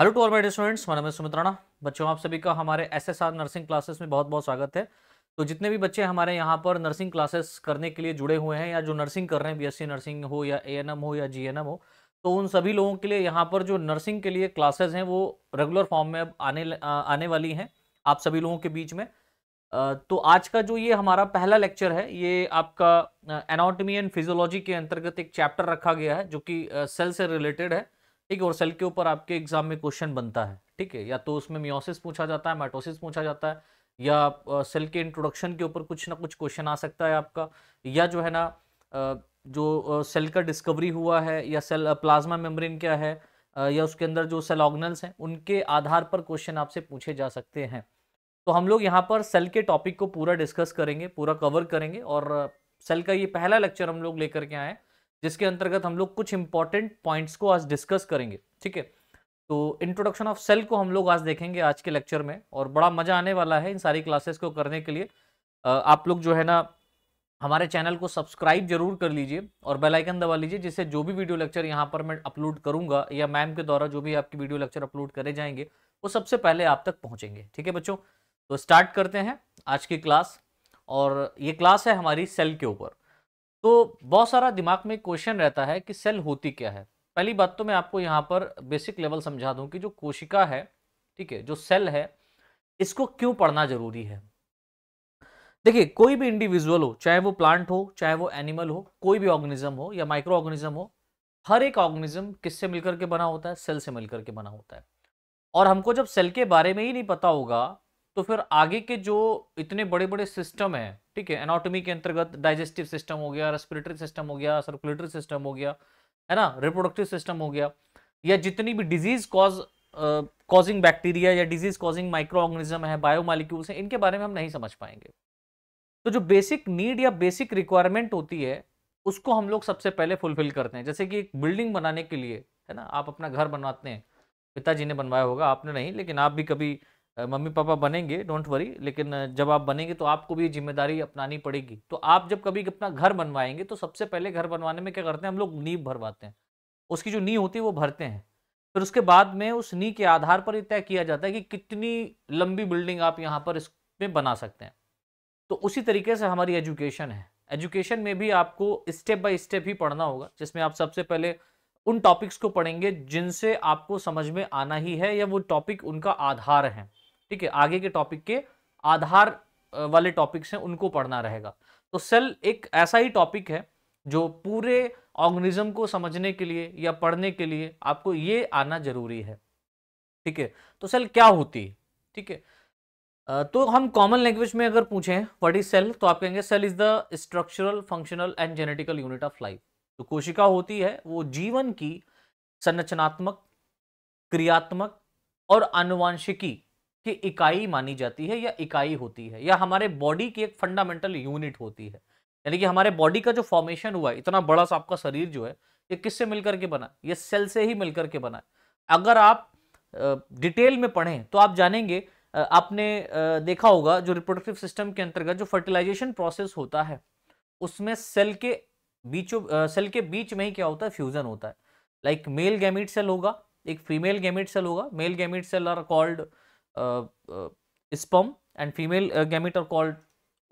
Hello to all my students मैं नमस्ते है सुमित राणा बच्चों आप सभी का हमारे S S R nursing classes में बहुत बहुत स्वागत है तो जितने भी बच्चे हमारे यहाँ पर नर्सिंग क्लासेस करने के लिए जुड़े हुए हैं या जो नर्सिंग कर रहे हैं बीएससी नर्सिंग हो या ए हो या जी हो तो उन सभी लोगों के लिए यहाँ पर जो नर्सिंग के लिए क्लासेज हैं वो रेगुलर फॉर्म में अब आने आने वाली हैं आप सभी लोगों के बीच में तो आज का जो ये हमारा पहला लेक्चर है ये आपका एनाटमी एंड फिजियोलॉजी के अंतर्गत एक चैप्टर रखा गया है जो कि सेल से रिलेटेड है ठीक है और सेल के ऊपर आपके एग्जाम में क्वेश्चन बनता है ठीक है या तो उसमें मियोसिस पूछा जाता है माइटोसिस पूछा जाता है या सेल के इंट्रोडक्शन के ऊपर कुछ ना कुछ क्वेश्चन आ सकता है आपका या जो है ना जो सेल का डिस्कवरी हुआ है या सेल प्लाज्मा मेम्ब्रेन क्या है या उसके अंदर जो सेल ऑर्गनल्स हैं उनके आधार पर क्वेश्चन आपसे पूछे जा सकते हैं तो हम लोग यहाँ पर सेल के टॉपिक को पूरा डिस्कस करेंगे पूरा कवर करेंगे और सेल का ये पहला लेक्चर हम लोग लेकर के आए जिसके अंतर्गत हम लोग कुछ इंपॉर्टेंट पॉइंट्स को आज डिस्कस करेंगे ठीक है तो इंट्रोडक्शन ऑफ सेल को हम लोग आज देखेंगे आज के लेक्चर में और बड़ा मजा आने वाला है इन सारी क्लासेस को करने के लिए आप लोग जो है ना हमारे चैनल को सब्सक्राइब जरूर कर लीजिए और बेल आइकन दबा लीजिए जिससे जो भी वीडियो लेक्चर यहाँ पर मैं अपलोड करूंगा या मैम के द्वारा जो भी आपकी वीडियो लेक्चर अपलोड करे जाएंगे वो सबसे पहले आप तक पहुँचेंगे ठीक है बच्चों तो स्टार्ट करते हैं आज की क्लास और ये क्लास है हमारी सेल के ऊपर तो बहुत सारा दिमाग में क्वेश्चन रहता है कि सेल होती क्या है पहली बात तो मैं आपको यहाँ पर बेसिक लेवल समझा दूँ कि जो कोशिका है ठीक है जो सेल है इसको क्यों पढ़ना जरूरी है देखिए कोई भी इंडिविजुअल हो चाहे वो प्लांट हो चाहे वो एनिमल हो कोई भी ऑर्गेनिज्म हो या माइक्रो ऑर्गेनिज्म हो हर एक ऑर्गेनिज्म किससे मिलकर के बना होता है सेल से मिलकर के बना होता है और हमको जब सेल के बारे में ही नहीं पता होगा तो फिर आगे के जो इतने बड़े बड़े सिस्टम हैं ठीक है एनाटोमी के अंतर्गत डाइजेस्टिव सिस्टम हो गया रेस्पिरेटरी सिस्टम हो गया सर्कुलेटरी सिस्टम हो गया है ना रिप्रोडक्टिव सिस्टम हो गया या जितनी भी डिजीज कॉज कॉजिंग बैक्टीरिया या डिजीज कॉजिंग माइक्रो ऑर्गेनिज्म है बायोमालिक्यूल्स हैं इनके बारे में हम नहीं समझ पाएंगे तो जो बेसिक नीड या बेसिक रिक्वायरमेंट होती है उसको हम लोग सबसे पहले फुलफिल करते हैं जैसे कि एक बिल्डिंग बनाने के लिए है ना आप अपना घर बनवाते हैं पिताजी ने बनवाया होगा आपने नहीं लेकिन आप भी कभी मम्मी पापा बनेंगे डोंट वरी लेकिन जब आप बनेंगे तो आपको भी जिम्मेदारी अपनानी पड़ेगी तो आप जब कभी अपना घर बनवाएंगे तो सबसे पहले घर बनवाने में क्या करते हैं हम लोग नींव भरवाते हैं उसकी जो नींव होती है वो भरते हैं फिर उसके बाद में उस नी के आधार पर तय किया जाता है कि कितनी लंबी बिल्डिंग आप यहाँ पर इसमें बना सकते हैं तो उसी तरीके से हमारी एजुकेशन है एजुकेशन में भी आपको स्टेप बाय स्टेप ही पढ़ना होगा जिसमें आप सबसे पहले उन टॉपिक्स को पढ़ेंगे जिनसे आपको समझ में आना ही है या वो टॉपिक उनका आधार है ठीक है आगे के टॉपिक के आधार वाले टॉपिक्स हैं उनको पढ़ना रहेगा तो सेल एक ऐसा ही टॉपिक है जो पूरे ऑर्गेनिज्म को समझने के लिए या पढ़ने के लिए आपको ये आना जरूरी है ठीक है तो सेल क्या होती है ठीक है तो हम कॉमन लैंग्वेज में अगर पूछें व्हाट इज सेल तो आप कहेंगे cell is the structural functional and genetical unit of life तो कोशिका होती है वो जीवन की संरचनात्मक क्रियात्मक और अनुवांशिकी की इकाई मानी जाती है या इकाई होती है या हमारे बॉडी की एक फंडामेंटल यूनिट होती है यानी कि हमारे बॉडी का जो फॉर्मेशन हुआ है इतना बड़ा सा आपका शरीर जो है ये किससे मिलकर के बना ये सेल से ही मिलकर के बना अगर आप डिटेल में पढ़ें तो आप जानेंगे आपने देखा होगा जो रिप्रोडक्टिव सिस्टम के अंतर्गत जो फर्टिलाइजेशन प्रोसेस होता है उसमें सेल के बीचों सेल के बीच में ही क्या होता है फ्यूजन होता है लाइक मेल गैमिट सेल होगा एक फीमेल गैमिट सेल होगा male gamete cell are called sperm and female gamete are called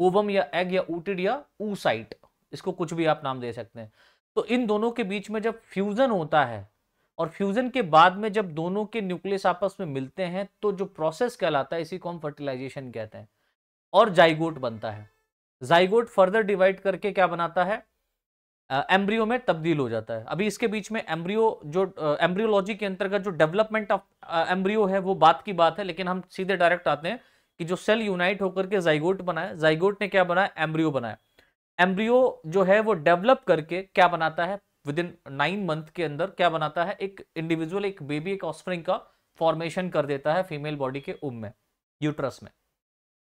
ovum या एग या ऊटिड या ऊसाइट इसको कुछ भी आप नाम दे सकते हैं तो इन दोनों के बीच में जब फ्यूज़न होता है और फ्यूज़न के बाद में जब दोनों के न्यूक्लियस आपस में मिलते हैं तो जो प्रोसेस कहलाता है इसी को हम फर्टिलाइजेशन कहते हैं और जाइगोट बनता है जाइगोट फर्दर डिवाइड करके क्या बनाता है एम्ब्रियो में तब्दील हो जाता है अभी इसके बीच में एम्ब्रियो जो एम्ब्रियोलॉजी के अंतर्गत जो डेवलपमेंट ऑफ एम्ब्रियो है वो बात की बात है लेकिन हम सीधे डायरेक्ट आते हैं कि जो सेल यूनाइट होकर के जाइगोट बनाया जाइगोट ने क्या बनाया एम्ब्रियो बनाया एम्ब्रियो जो है वो डेवलप करके क्या बनाता है विद इन नाइन मंथ के अंदर क्या बनाता है एक इंडिविजुअल एक बेबी एक ऑस्प्रिंग का फॉर्मेशन कर देता है फीमेल बॉडी के उम में यूट्रस में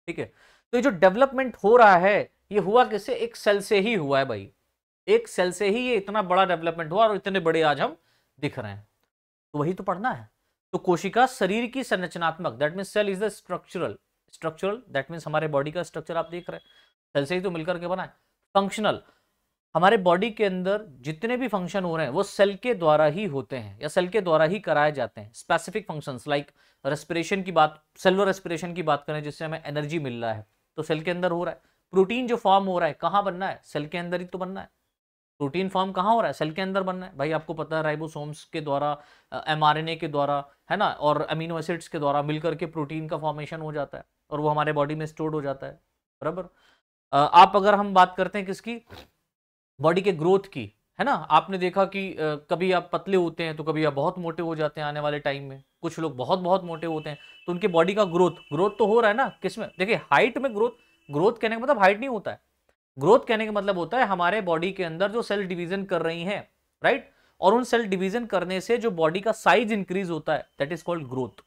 ठीक है तो ये जो डेवलपमेंट हो रहा है ये हुआ किसे एक सेल से ही हुआ है भाई एक सेल से ही ये इतना बड़ा डेवलपमेंट हुआ और इतने बड़े आज हम दिख रहे हैं तो वही तो पढ़ना है तो कोशिका शरीर की संरचनात्मक that mean cell is the structural structural that means हमारे बॉडी का स्ट्रक्चर आप देख रहे हैं सेल से ही तो मिलकर के बना है फंक्शनल हमारे बॉडी के अंदर जितने भी फंक्शन हो रहे हैं वो सेल के द्वारा ही होते हैं या सेल के द्वारा ही कराए जाते हैं स्पेसिफिक फंक्शंस लाइक रेस्पिरेशन की बात सेलुलर रेस्पिरेशन की बात करें जिससे हमें एनर्जी मिल रहा है तो सेल के अंदर हो रहा है प्रोटीन जो फॉर्म हो रहा है कहाँ बनना है सेल के अंदर ही तो बनना है प्रोटीन फॉर्म कहाँ हो रहा है सेल के अंदर बनना है भाई आपको पता है राइबोसोम्स के द्वारा एमआरएनए के द्वारा है ना और अमीनो एसिड्स के द्वारा मिलकर के प्रोटीन का फॉर्मेशन हो जाता है और वो हमारे बॉडी में स्टोर्ड हो जाता है बराबर आप अगर हम बात करते हैं किसकी बॉडी के ग्रोथ की है ना आपने देखा कि कभी आप पतले होते हैं तो कभी आप बहुत मोटे हो जाते हैं आने वाले टाइम में कुछ लोग बहुत बहुत मोटे होते हैं तो उनकी बॉडी का ग्रोथ ग्रोथ तो हो रहा है ना किसमें देखिए हाइट में ग्रोथ ग्रोथ कहने का मतलब हाइट नहीं होता है ग्रोथ कहने का मतलब होता है हमारे बॉडी के अंदर जो सेल डिवीजन कर रही हैं राइट और उन सेल डिवीजन करने से जो बॉडी का साइज इंक्रीज होता है दैट इज कॉल्ड ग्रोथ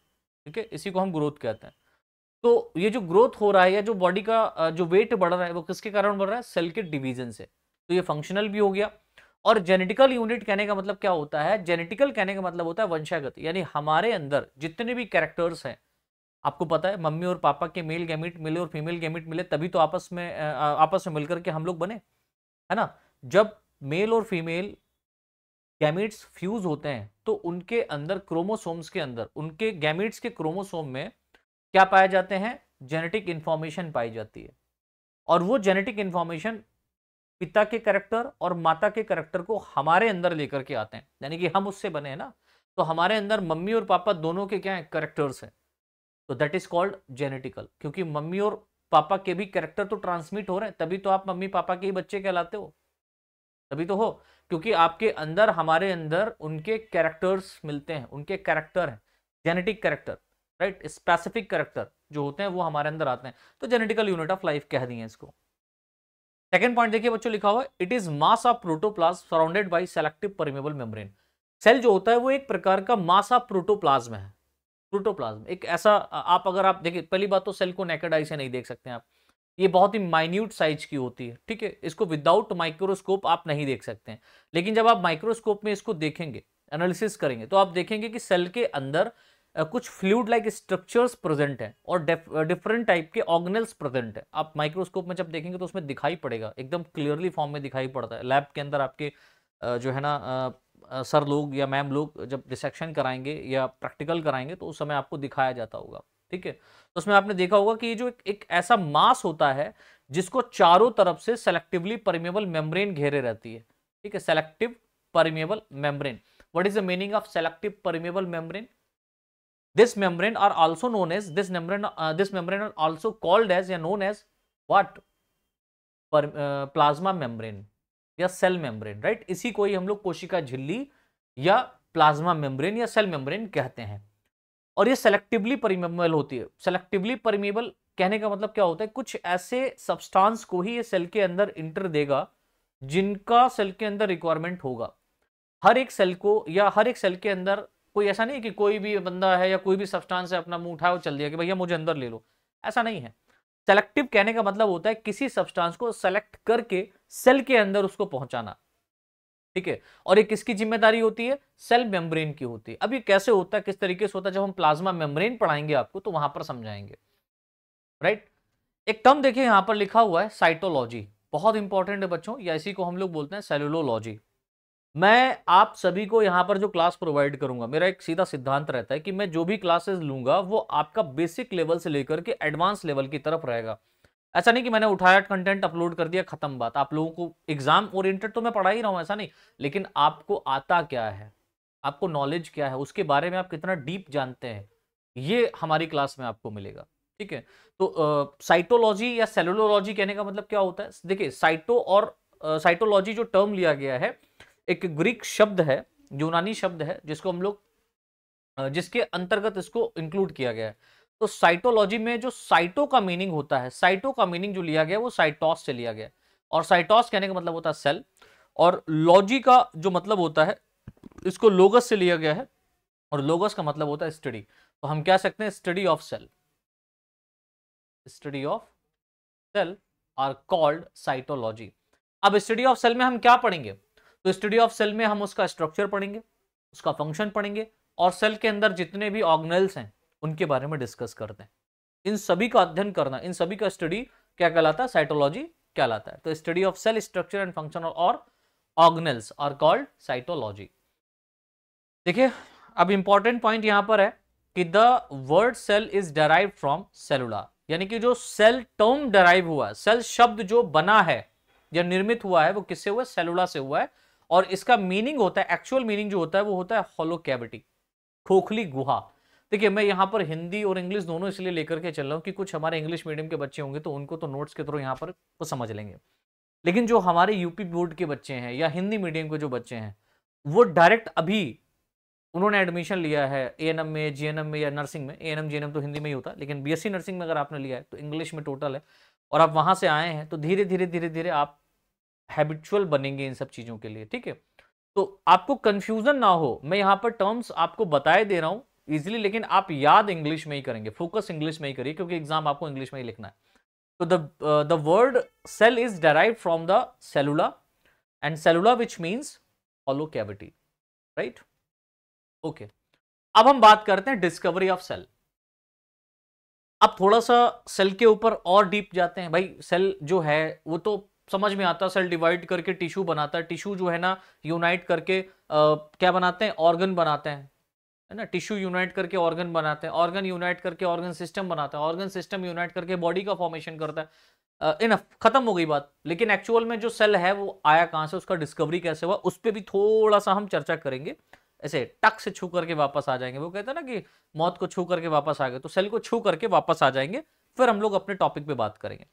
ठीक है इसी को हम ग्रोथ कहते हैं तो ये जो ग्रोथ हो रहा है या जो बॉडी का जो वेट बढ़ रहा है वो किसके कारण बढ़ रहा है सेल के डिवीजन से तो ये फंक्शनल भी हो गया और जेनेटिकल यूनिट कहने का मतलब क्या होता है जेनेटिकल कहने का मतलब होता है वंशागत यानी हमारे अंदर जितने भी कैरेक्टर्स हैं आपको पता है मम्मी और पापा के मेल गैमिट मिले और फीमेल गैमिट मिले तभी तो आपस में आपस में मिलकर के हम लोग बने है ना जब मेल और फीमेल गैमिट्स फ्यूज होते हैं तो उनके अंदर क्रोमोसोम्स के अंदर उनके गैमिट्स के क्रोमोसोम में क्या पाए जाते हैं जेनेटिक इन्फॉर्मेशन पाई जाती है और वो जेनेटिक इन्फॉर्मेशन पिता के करेक्टर और माता के करेक्टर को हमारे अंदर लेकर के आते हैं यानी कि हम उससे बने हैं ना तो हमारे अंदर मम्मी और पापा दोनों के क्या हैं करेक्टर्स हैं तो दैट इज कॉल्ड जेनेटिकल क्योंकि मम्मी और पापा के भी कैरेक्टर तो ट्रांसमिट हो रहे हैं तभी तो आप मम्मी पापा के ही बच्चे कहलाते हो तभी तो हो क्योंकि आपके अंदर हमारे अंदर उनके कैरेक्टर्स मिलते हैं उनके कैरेक्टर हैं genetic character right specific character जो होते हैं वो हमारे अंदर आते हैं तो जेनेटिकल यूनिट ऑफ लाइफ कह दिए इसको सेकेंड पॉइंट देखिए बच्चों लिखा हुआ it is mass of protoplasm surrounded by selective permeable membrane cell जो होता है वो एक प्रकार का मास ऑफ प्रोटोप्लाज्म है प्रोटोप्लाज्म एक ऐसा आप अगर आप देखिए पहली बात तो सेल को नेकेड आई से नहीं देख सकते आप ये बहुत ही माइन्यूट साइज की होती है ठीक है इसको विदाउट माइक्रोस्कोप आप नहीं देख सकते हैं लेकिन जब आप माइक्रोस्कोप में इसको देखेंगे एनालिसिस करेंगे तो आप देखेंगे कि सेल के अंदर कुछ फ्लूड लाइक स्ट्रक्चर्स प्रेजेंट हैं और डिफरेंट टाइप के ऑर्गेनल्स प्रेजेंट हैं आप माइक्रोस्कोप में जब देखेंगे तो उसमें दिखाई पड़ेगा एकदम क्लियरली फॉर्म में दिखाई पड़ता है लैब के अंदर आपके जो है ना सर लोग या मैम लोग जब डिसेक्शन कराएंगे या प्रैक्टिकल कराएंगे तो उस समय आपको दिखाया जाता होगा ठीक है तो उसमें आपने देखा होगा कि ये जो एक, एक ऐसा मास होता है जिसको चारों तरफ से सेलेक्टिवली परमिएबल मेम्ब्रेन घेरे रहती है ठीक है selective permeable membrane what is the meaning of selective permeable membrane this membrane are also known as this membrane this membrane are also called as या known as what plasma membrane या cell membrane right इसी को ही हम लोग कोशिका झिल्ली या प्लाज्मा मेम्ब्रेन या सेल मेम्ब्रेन कहते हैं और ये सेलेक्टिवली परिमेबल होती है सेलेक्टिवली परिमेबल कहने का मतलब क्या होता है कुछ ऐसे सब्सटेंस को ही ये सेल के अंदर इंटर देगा जिनका सेल के अंदर रिक्वायरमेंट होगा हर एक सेल को या हर एक सेल के अंदर कोई ऐसा नहीं कि कोई भी बंदा है या कोई भी सब्सटेंस है अपना मुंह उठाया चल दिया कि भैया मुझे अंदर ले लो ऐसा नहीं है सेलेक्टिव कहने का मतलब होता है किसी सब्सटेंस को सेलेक्ट करके सेल के अंदर उसको पहुंचाना ठीक है और ये किसकी जिम्मेदारी होती है सेल मेम्ब्रेन की होती है अब ये कैसे होता है किस तरीके से होता है जब हम प्लाज्मा मेम्ब्रेन पढ़ाएंगे आपको तो वहां पर समझाएंगे राइट एक टर्म देखिए यहां पर लिखा हुआ है साइटोलॉजी बहुत इंपॉर्टेंट है बच्चों या इसी को हम लोग बोलते हैं सेलुलोलॉजी मैं आप सभी को यहाँ पर जो क्लास प्रोवाइड करूंगा मेरा एक सीधा सिद्धांत रहता है कि मैं जो भी क्लासेस लूंगा वो आपका बेसिक लेवल से लेकर के एडवांस लेवल की तरफ रहेगा ऐसा नहीं कि मैंने उठाया कंटेंट अपलोड कर दिया खत्म बात आप लोगों को एग्जाम ओरिएंटेड तो मैं पढ़ा ही रहा हूँ ऐसा नहीं लेकिन आपको आता क्या है आपको नॉलेज क्या है उसके बारे में आप कितना डीप जानते हैं ये हमारी क्लास में आपको मिलेगा ठीक है तो साइटोलॉजी या सेलोलोलॉजी कहने का मतलब क्या होता है देखिए साइटो और साइटोलॉजी जो टर्म लिया गया है एक ग्रीक शब्द है यूनानी शब्द है जिसको हम लोग जिसके अंतर्गत इसको इंक्लूड किया गया है तो साइटोलॉजी में जो साइटो का मीनिंग होता है साइटो का मीनिंग जो लिया गया वो साइटॉस से लिया गया और साइटॉस कहने का मतलब होता है सेल और लॉजी का जो मतलब होता है इसको लोगस से लिया गया है और लोगस का मतलब होता है स्टडी तो हम क्या सकते हैं study of cell study of cell are called cytology अब स्टडी ऑफ सेल में हम क्या पढ़ेंगे तो स्टडी ऑफ सेल में हम उसका स्ट्रक्चर पढ़ेंगे उसका फंक्शन पढ़ेंगे और सेल के अंदर जितने भी ऑर्गनल्स हैं उनके बारे में डिस्कस करते हैं इन सभी का अध्ययन करना इन सभी का स्टडी क्या कहलाता है साइटोलॉजी कहलाता है तो study of cell structure and function और ऑर्गनल्स आर कॉल्ड साइटोलॉजी देखिए अब इंपॉर्टेंट पॉइंट यहां पर है कि the word cell is derive from cellula यानी कि जो सेल टर्म डेराइव हुआ सेल शब्द जो बना है या निर्मित हुआ है वो किससे हुआ है सेलुला से हुआ है और इसका मीनिंग होता है एक्चुअल मीनिंग जो होता है वो होता है हॉलो कैविटी खोखली गुहा देखिए मैं यहाँ पर हिंदी और इंग्लिश दोनों इसलिए लेकर के चल रहा हूँ कि कुछ हमारे इंग्लिश मीडियम के बच्चे होंगे तो उनको तो नोट्स के थ्रू यहाँ पर वो समझ लेंगे लेकिन जो हमारे यूपी बोर्ड के बच्चे हैं या हिंदी मीडियम के जो बच्चे हैं वो डायरेक्ट अभी उन्होंने एडमिशन लिया है ए में जे में या नर्सिंग में ए एन एम तो हिंदी में ही होता है लेकिन बी नर्सिंग में अगर आपने लिया है तो इंग्लिश में टोटल है और आप वहाँ से आए हैं तो धीरे धीरे धीरे धीरे आप हैबिचुअल बनेंगे इन सब चीज़ों के लिए ठीक है तो आपको कन्फ्यूजन ना हो मैं यहाँ पर टर्म्स आपको बताए दे रहा हूँ इजिली लेकिन आप याद इंग्लिश में ही करेंगे फोकस इंग्लिश में ही करिए क्योंकि एग्जाम आपको इंग्लिश में ही लिखना है तो the word cell is derive from the cellula and cellula which means hollow cavity right okay अब हम बात करते हैं डिस्कवरी ऑफ सेल अब थोड़ा सा सेल के ऊपर और डीप जाते हैं भाई सेल जो है वो तो समझ में आता है सेल डिवाइड करके टिश्यू बनाता है टिश्यू जो है ना यूनाइट करके आ, क्या बनाते हैं ऑर्गन बनाते हैं है ना टिश्यू यूनाइट करके ऑर्गन बनाते हैं ऑर्गन यूनाइट करके ऑर्गन सिस्टम बनाता है ऑर्गन सिस्टम यूनाइट करके बॉडी का फॉर्मेशन करता है इन खत्म हो गई बात लेकिन एक्चुअल में जो सेल है वो आया कहाँ से उसका डिस्कवरी कैसे हुआ उस पर भी थोड़ा सा हम चर्चा करेंगे ऐसे टक से छू करके वापस आ जाएंगे वो कहते हैं ना कि मौत को छू करके वापस आ गए तो सेल को छू करके वापस आ जाएंगे फिर हम लोग अपने टॉपिक पे बात करेंगे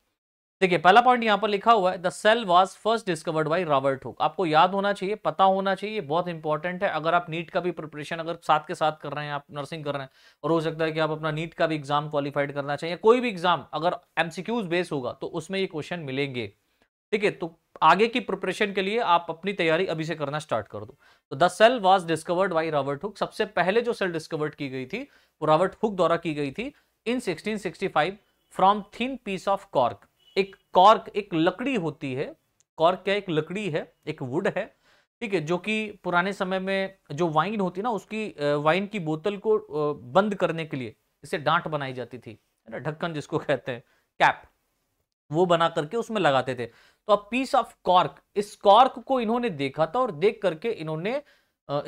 देखिए पहला पॉइंट यहाँ पर लिखा हुआ है the cell was first discovered by Robert Hooke आपको याद होना चाहिए पता होना चाहिए बहुत इंपॉर्टेंट है अगर आप नीट का भी प्रिपरेशन अगर साथ के साथ कर रहे हैं आप नर्सिंग कर रहे हैं और हो सकता है कि आप अपना नीट का भी एग्जाम क्वालिफाइड करना चाहिए कोई भी एग्जाम अगर एमसीक्यूज बेस होगा तो उसमें ये क्वेश्चन मिलेंगे ठीक है तो आगे की प्रिपरेशन के लिए आप अपनी तैयारी अभी से करना स्टार्ट कर दो तो the cell was discovered by Robert Hooke सबसे पहले जो सेल डिस्कवर्ड की गई थी वो रॉबर्ट हुक द्वारा की गई थी in sixteen from thin piece of cork एक कॉर्क एक लकड़ी होती है कॉर्क क्या एक लकड़ी है एक वुड है ठीक है जो कि पुराने समय में जो वाइन होती ना उसकी वाइन की बोतल को बंद करने के लिए इसे डांट बनाई जाती थी है ना ढक्कन जिसको कहते हैं कैप वो बना करके उसमें लगाते थे तो अब पीस ऑफ कॉर्क इस कॉर्क को इन्होंने देखा था और देख करके इन्होंने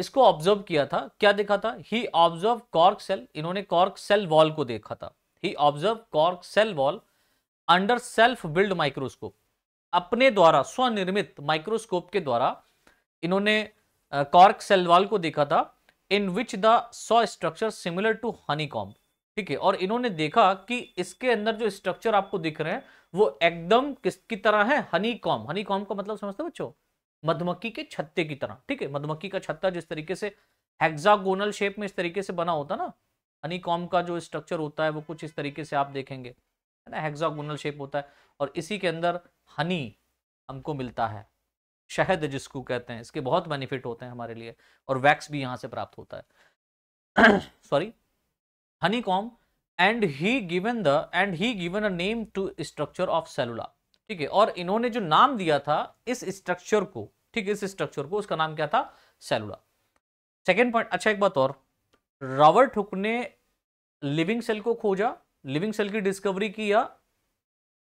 इसको ऑब्जर्व किया था क्या देखा था ही ऑब्जर्व कॉर्क सेल इन्होंने कॉर्क सेल वॉल को देखा था he observe cork cell wall under self build microscope अपने द्वारा स्वनिर्मित माइक्रोस्कोप के द्वारा इन्होंने कॉर्क सेलवाल को देखा था in which the saw structure similar to honey ठीक है और इन्होंने देखा कि इसके अंदर जो स्ट्रक्चर आपको दिख रहे हैं वो एकदम किसकी तरह है हनी कॉम हनी कॉम का मतलब समझते बच्चों मधुमक्खी के छत्ते की तरह ठीक है मधुमक्खी का छत्ता जिस तरीके से हेक्सागोनल शेप में इस तरीके से बना होता ना हनी कॉम का जो स्ट्रक्चर होता है वो कुछ इस तरीके से आप देखेंगे है ना हेक्सागोनल शेप होता है और इसी के अंदर हनी हमको मिलता है शहद जिसको कहते हैं इसके बहुत बेनिफिट होते हैं हमारे लिए और वैक्स भी यहाँ से प्राप्त होता है sorry honeycomb and he given the and he given a name to structure of cellula ठीक है और इन्होंने जो नाम दिया था इस स्ट्रक्चर को ठीक है इस स्ट्रक्चर को उसका नाम क्या था सेलुला सेकेंड पॉइंट अच्छा एक बात और रॉबर्ट हुक ने लिविंग सेल को खोजा लिविंग सेल की डिस्कवरी की या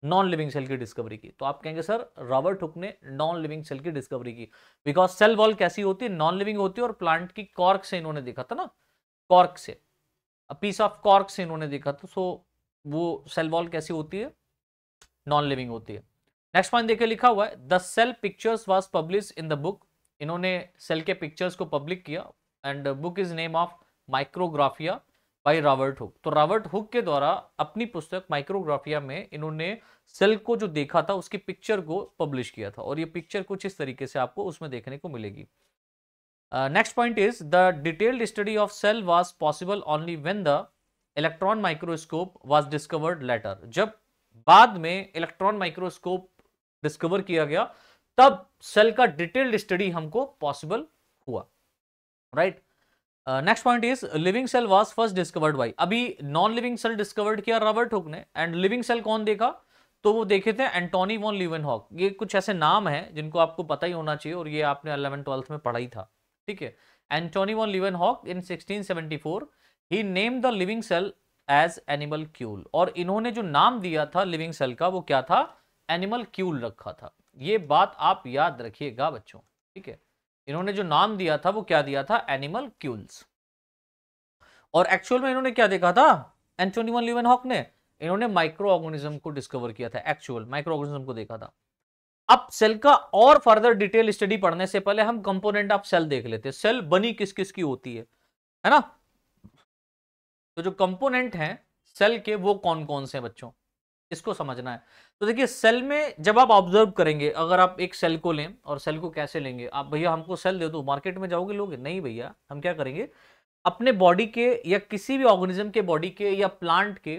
नॉन लिविंग सेल की डिस्कवरी की तो आप कहेंगे सर रॉबर्ट हुक ने नॉन लिविंग सेल की डिस्कवरी की बिकॉज सेल वॉल कैसी होती है नॉन लिविंग होती है और प्लांट की कॉर्क से इन्होंने देखा था ना कॉर्क से पीस ऑफ कॉर्क से इन्होंने देखा था सो वो सेल वॉल कैसी होती है नॉन लिविंग होती है नेक्स्ट पॉइंट देखिए लिखा हुआ है the cell pictures was publish in the book इन्होंने सेल के पिक्चर्स को पब्लिक किया and book is name of Micrographia by Robert Hooke तो रॉबर्ट हुक के द्वारा अपनी पुस्तक माइक्रोग्राफिया में इन्होंने सेल को जो देखा था उसकी पिक्चर को पब्लिश किया था और ये पिक्चर कुछ इस तरीके से आपको उसमें देखने को मिलेगी next point is the detailed study of cell was possible only when the electron microscope was discovered later जब बाद में इलेक्ट्रॉन माइक्रोस्कोप डिस्कवर किया गया तब सेल का डिटेल्ड स्टडी हमको पॉसिबल हुआ right next point is living cell was first discovered by अभी नॉन लिविंग सेल डिस्कवर्ड किया रॉबर्ट हुक ने एंड लिविंग सेल कौन देखा तो वो देखे थे एंटोनी वॉन लिवन हॉक ये कुछ ऐसे नाम हैं जिनको आपको पता ही होना चाहिए और ये आपने अलेवन ट्वेल्थ में पढ़ा ही था ठीक है Antonie von Leeuwenhoek in 1674 he name the living cell as animalcule और इन्होंने जो नाम दिया था लिविंग सेल का वो क्या था एनिमल क्यूल रखा था ये बात आप याद रखिएगा बच्चों ठीक है इन्होंने जो नाम दिया था वो क्या दिया था एनिमल क्यूल्स और एक्चुअल में इन्होंने क्या देखा था एंटोनी वन लिवन हॉक ने इन्होंने माइक्रो ऑर्गेनिज्म को डिस्कवर किया था एक्चुअल माइक्रो ऑर्गेनिज्म को देखा था अब सेल का और फर्दर डिटेल स्टडी पढ़ने से पहले हम कंपोनेंट ऑफ सेल देख लेते हैं सेल बनी किस किस की होती है है ना तो जो कंपोनेंट हैं सेल के वो कौन कौन से बच्चों इसको समझना है तो देखिए सेल में जब आप ऑब्जर्व करेंगे अगर आप एक सेल को लें और सेल को कैसे लेंगे आप भैया हमको सेल दे दो मार्केट में जाओगे लोग नहीं भैया हम क्या करेंगे अपने बॉडी के या किसी भी ऑर्गेनिज्म के बॉडी के या प्लांट के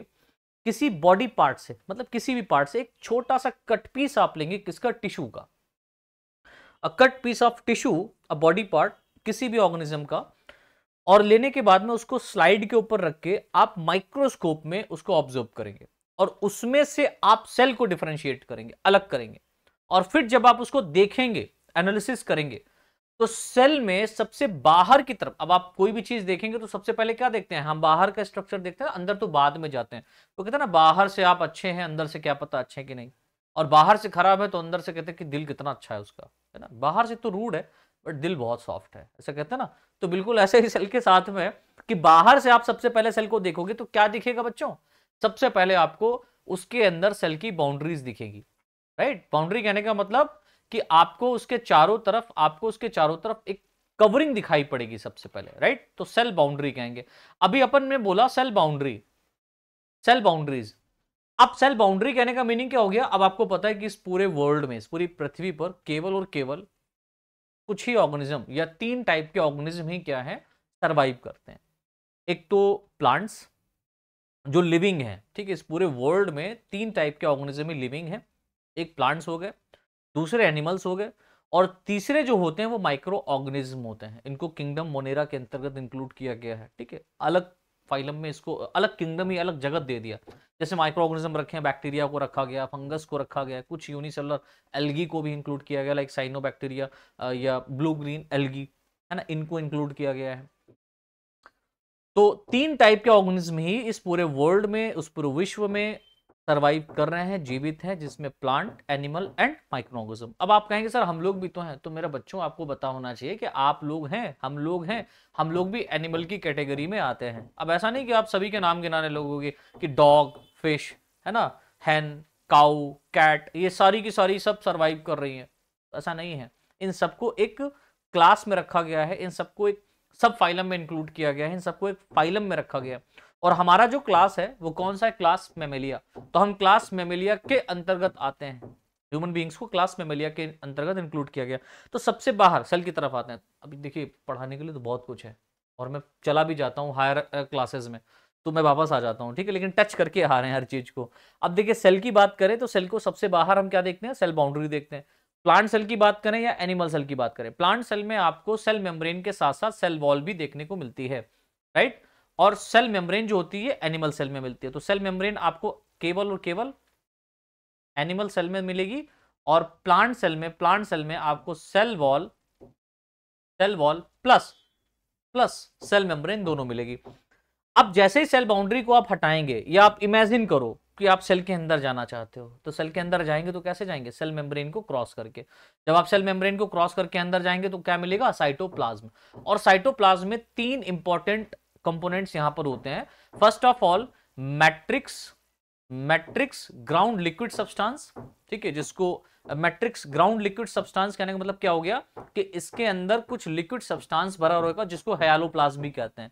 किसी बॉडी पार्ट से मतलब किसी भी पार्ट से एक छोटा सा कट पीस आप लेंगे किसका टिश्यू का a cut piece of tissue a body part किसी भी ऑर्गेनिज्म का और लेने के बाद में उसको स्लाइड के ऊपर रख के आप माइक्रोस्कोप में उसको ऑब्जर्व करेंगे और उसमें से आप सेल को डिफ्रेंशिएट करेंगे अलग करेंगे और फिर जब आप उसको देखेंगे एनालिसिस करेंगे तो सेल में सबसे बाहर की तरफ अब आप कोई भी चीज देखेंगे तो सबसे पहले क्या देखते हैं हम बाहर का स्ट्रक्चर देखते हैं अंदर तो बाद में जाते हैं तो कहते हैं ना बाहर से आप अच्छे हैं अंदर से क्या पता अच्छे हैं कि नहीं और बाहर से खराब है तो अंदर से कहते हैं कि दिल कितना अच्छा है उसका है ना बाहर से तो रूड है बट दिल बहुत सॉफ्ट है ऐसा कहते हैं ना तो बिल्कुल ऐसे ही सेल के साथ में कि बाहर से आप सबसे पहले सेल को देखोगे तो क्या दिखेगा बच्चों सबसे पहले आपको उसके अंदर सेल की बाउंड्रीज दिखेगी राइट बाउंड्री कहने का मतलब कि आपको उसके चारों तरफ आपको उसके चारों तरफ एक कवरिंग दिखाई पड़ेगी सबसे पहले राइट तो सेल बाउंड्री कहेंगे अभी अपन ने बोला सेल बाउंड्री सेल बाउंड्रीज अब सेल बाउंड्री कहने का मीनिंग क्या हो गया अब आपको पता है कि इस पूरे वर्ल्ड में इस पूरी पृथ्वी पर केवल और केवल कुछ ही ऑर्गेनिज्म या तीन टाइप के ऑर्गेनिज्म ही क्या है सरवाइव करते हैं एक तो प्लांट्स जो लिविंग है ठीक है इस पूरे वर्ल्ड में तीन टाइप के ऑर्गेनिज्म ही लिविंग है एक प्लांट्स हो गए दूसरे एनिमल्स हो गए और तीसरे जो होते हैं वो माइक्रो ऑर्गेनिज्म होते हैं इनको किंगडम मोनेरा के अंतर्गत इंक्लूड किया गया है ठीक है अलग फाइलम में इसको अलग किंगडम ही अलग जगत दे दिया जैसे माइक्रो ऑर्गेनिज्म रखे हैं बैक्टीरिया को रखा गया फंगस को रखा गया कुछ यूनिसेलर एल्गी को भी इंक्लूड किया गया लाइक साइनो uh, या ब्लू ग्रीन एल्गी है ना इनको इंक्लूड किया गया है तो तीन टाइप के ऑर्गेनिज्म ही इस पूरे वर्ल्ड में उस पूरे विश्व में सर्वाइव कर रहे हैं जीवित हैं जिसमें plant animal and micro organism अब आप कहेंगे सर हम लोग भी तो हैं तो मेरा बच्चों आपको बता होना चाहिए कि आप लोग हैं हम लोग हैं हम लोग भी एनिमल की कैटेगरी में आते हैं अब ऐसा नहीं कि आप सभी के नाम गिनाने लोगोगे कि डॉग फिश है ना हैन काउ कैट ये सारी की सारी सब सर्वाइव कर रही हैं ऐसा नहीं है इन सबको एक क्लास में रखा गया है इन सबको एक सब फाइलम में इंक्लूड किया गया है इन सबको एक फाइलम में रखा गया है और हमारा जो क्लास है वो कौन सा है क्लास मेमेलिया तो हम क्लास मेमेलिया के अंतर्गत आते हैं ह्यूमन बींग्स को क्लास मेमेलिया के अंतर्गत इंक्लूड किया गया तो सबसे बाहर सेल की तरफ आते हैं अभी देखिए पढ़ाने के लिए तो बहुत कुछ है और मैं चला भी जाता हूँ हायर क्लासेज uh, में तो मैं वापस आ जाता हूँ ठीक है लेकिन टच करके आ रहे हैं हर चीज़ को अब देखिए सेल की बात करें तो सेल को सबसे बाहर हम क्या देखते हैं सेल बाउंड्री देखते हैं प्लांट सेल की बात करें या एनिमल सेल की बात करें प्लांट सेल में आपको सेल मेम्ब्रेन के साथ साथ सेल वॉल भी देखने को मिलती है राइट और सेल मेम्ब्रेन जो होती है एनिमल सेल में मिलती है तो सेल मेम्ब्रेन आपको केवल और केवल एनिमल सेल में मिलेगी और प्लांट सेल में प्लांट सेल में आपको cell wall cell wall plus plus cell membrane दोनों मिलेगी अब जैसे ही सेल बाउंड्री को आप हटाएंगे या आप इमेजिन करो कि आप सेल के अंदर जाना चाहते हो तो सेल के अंदर जाएंगे तो कैसे जाएंगे सेल मेम्ब्रेन को क्रॉस करके जब आप सेल मेम्ब्रेन को क्रॉस करके अंदर जाएंगे तो क्या मिलेगा साइटोप्लाज्म और साइटोप्लाज्म में तीन इंपॉर्टेंट कंपोनेंट्स यहां पर होते हैं first of all matrix matrix ground liquid substance ठीक है जिसको मैट्रिक्स ग्राउंड लिक्विड सब्सटांस कहने का मतलब क्या हो गया कि इसके अंदर कुछ लिक्विड सब्सटांस भरा होगा जिसको हयालोप्लाज्म भी कहते हैं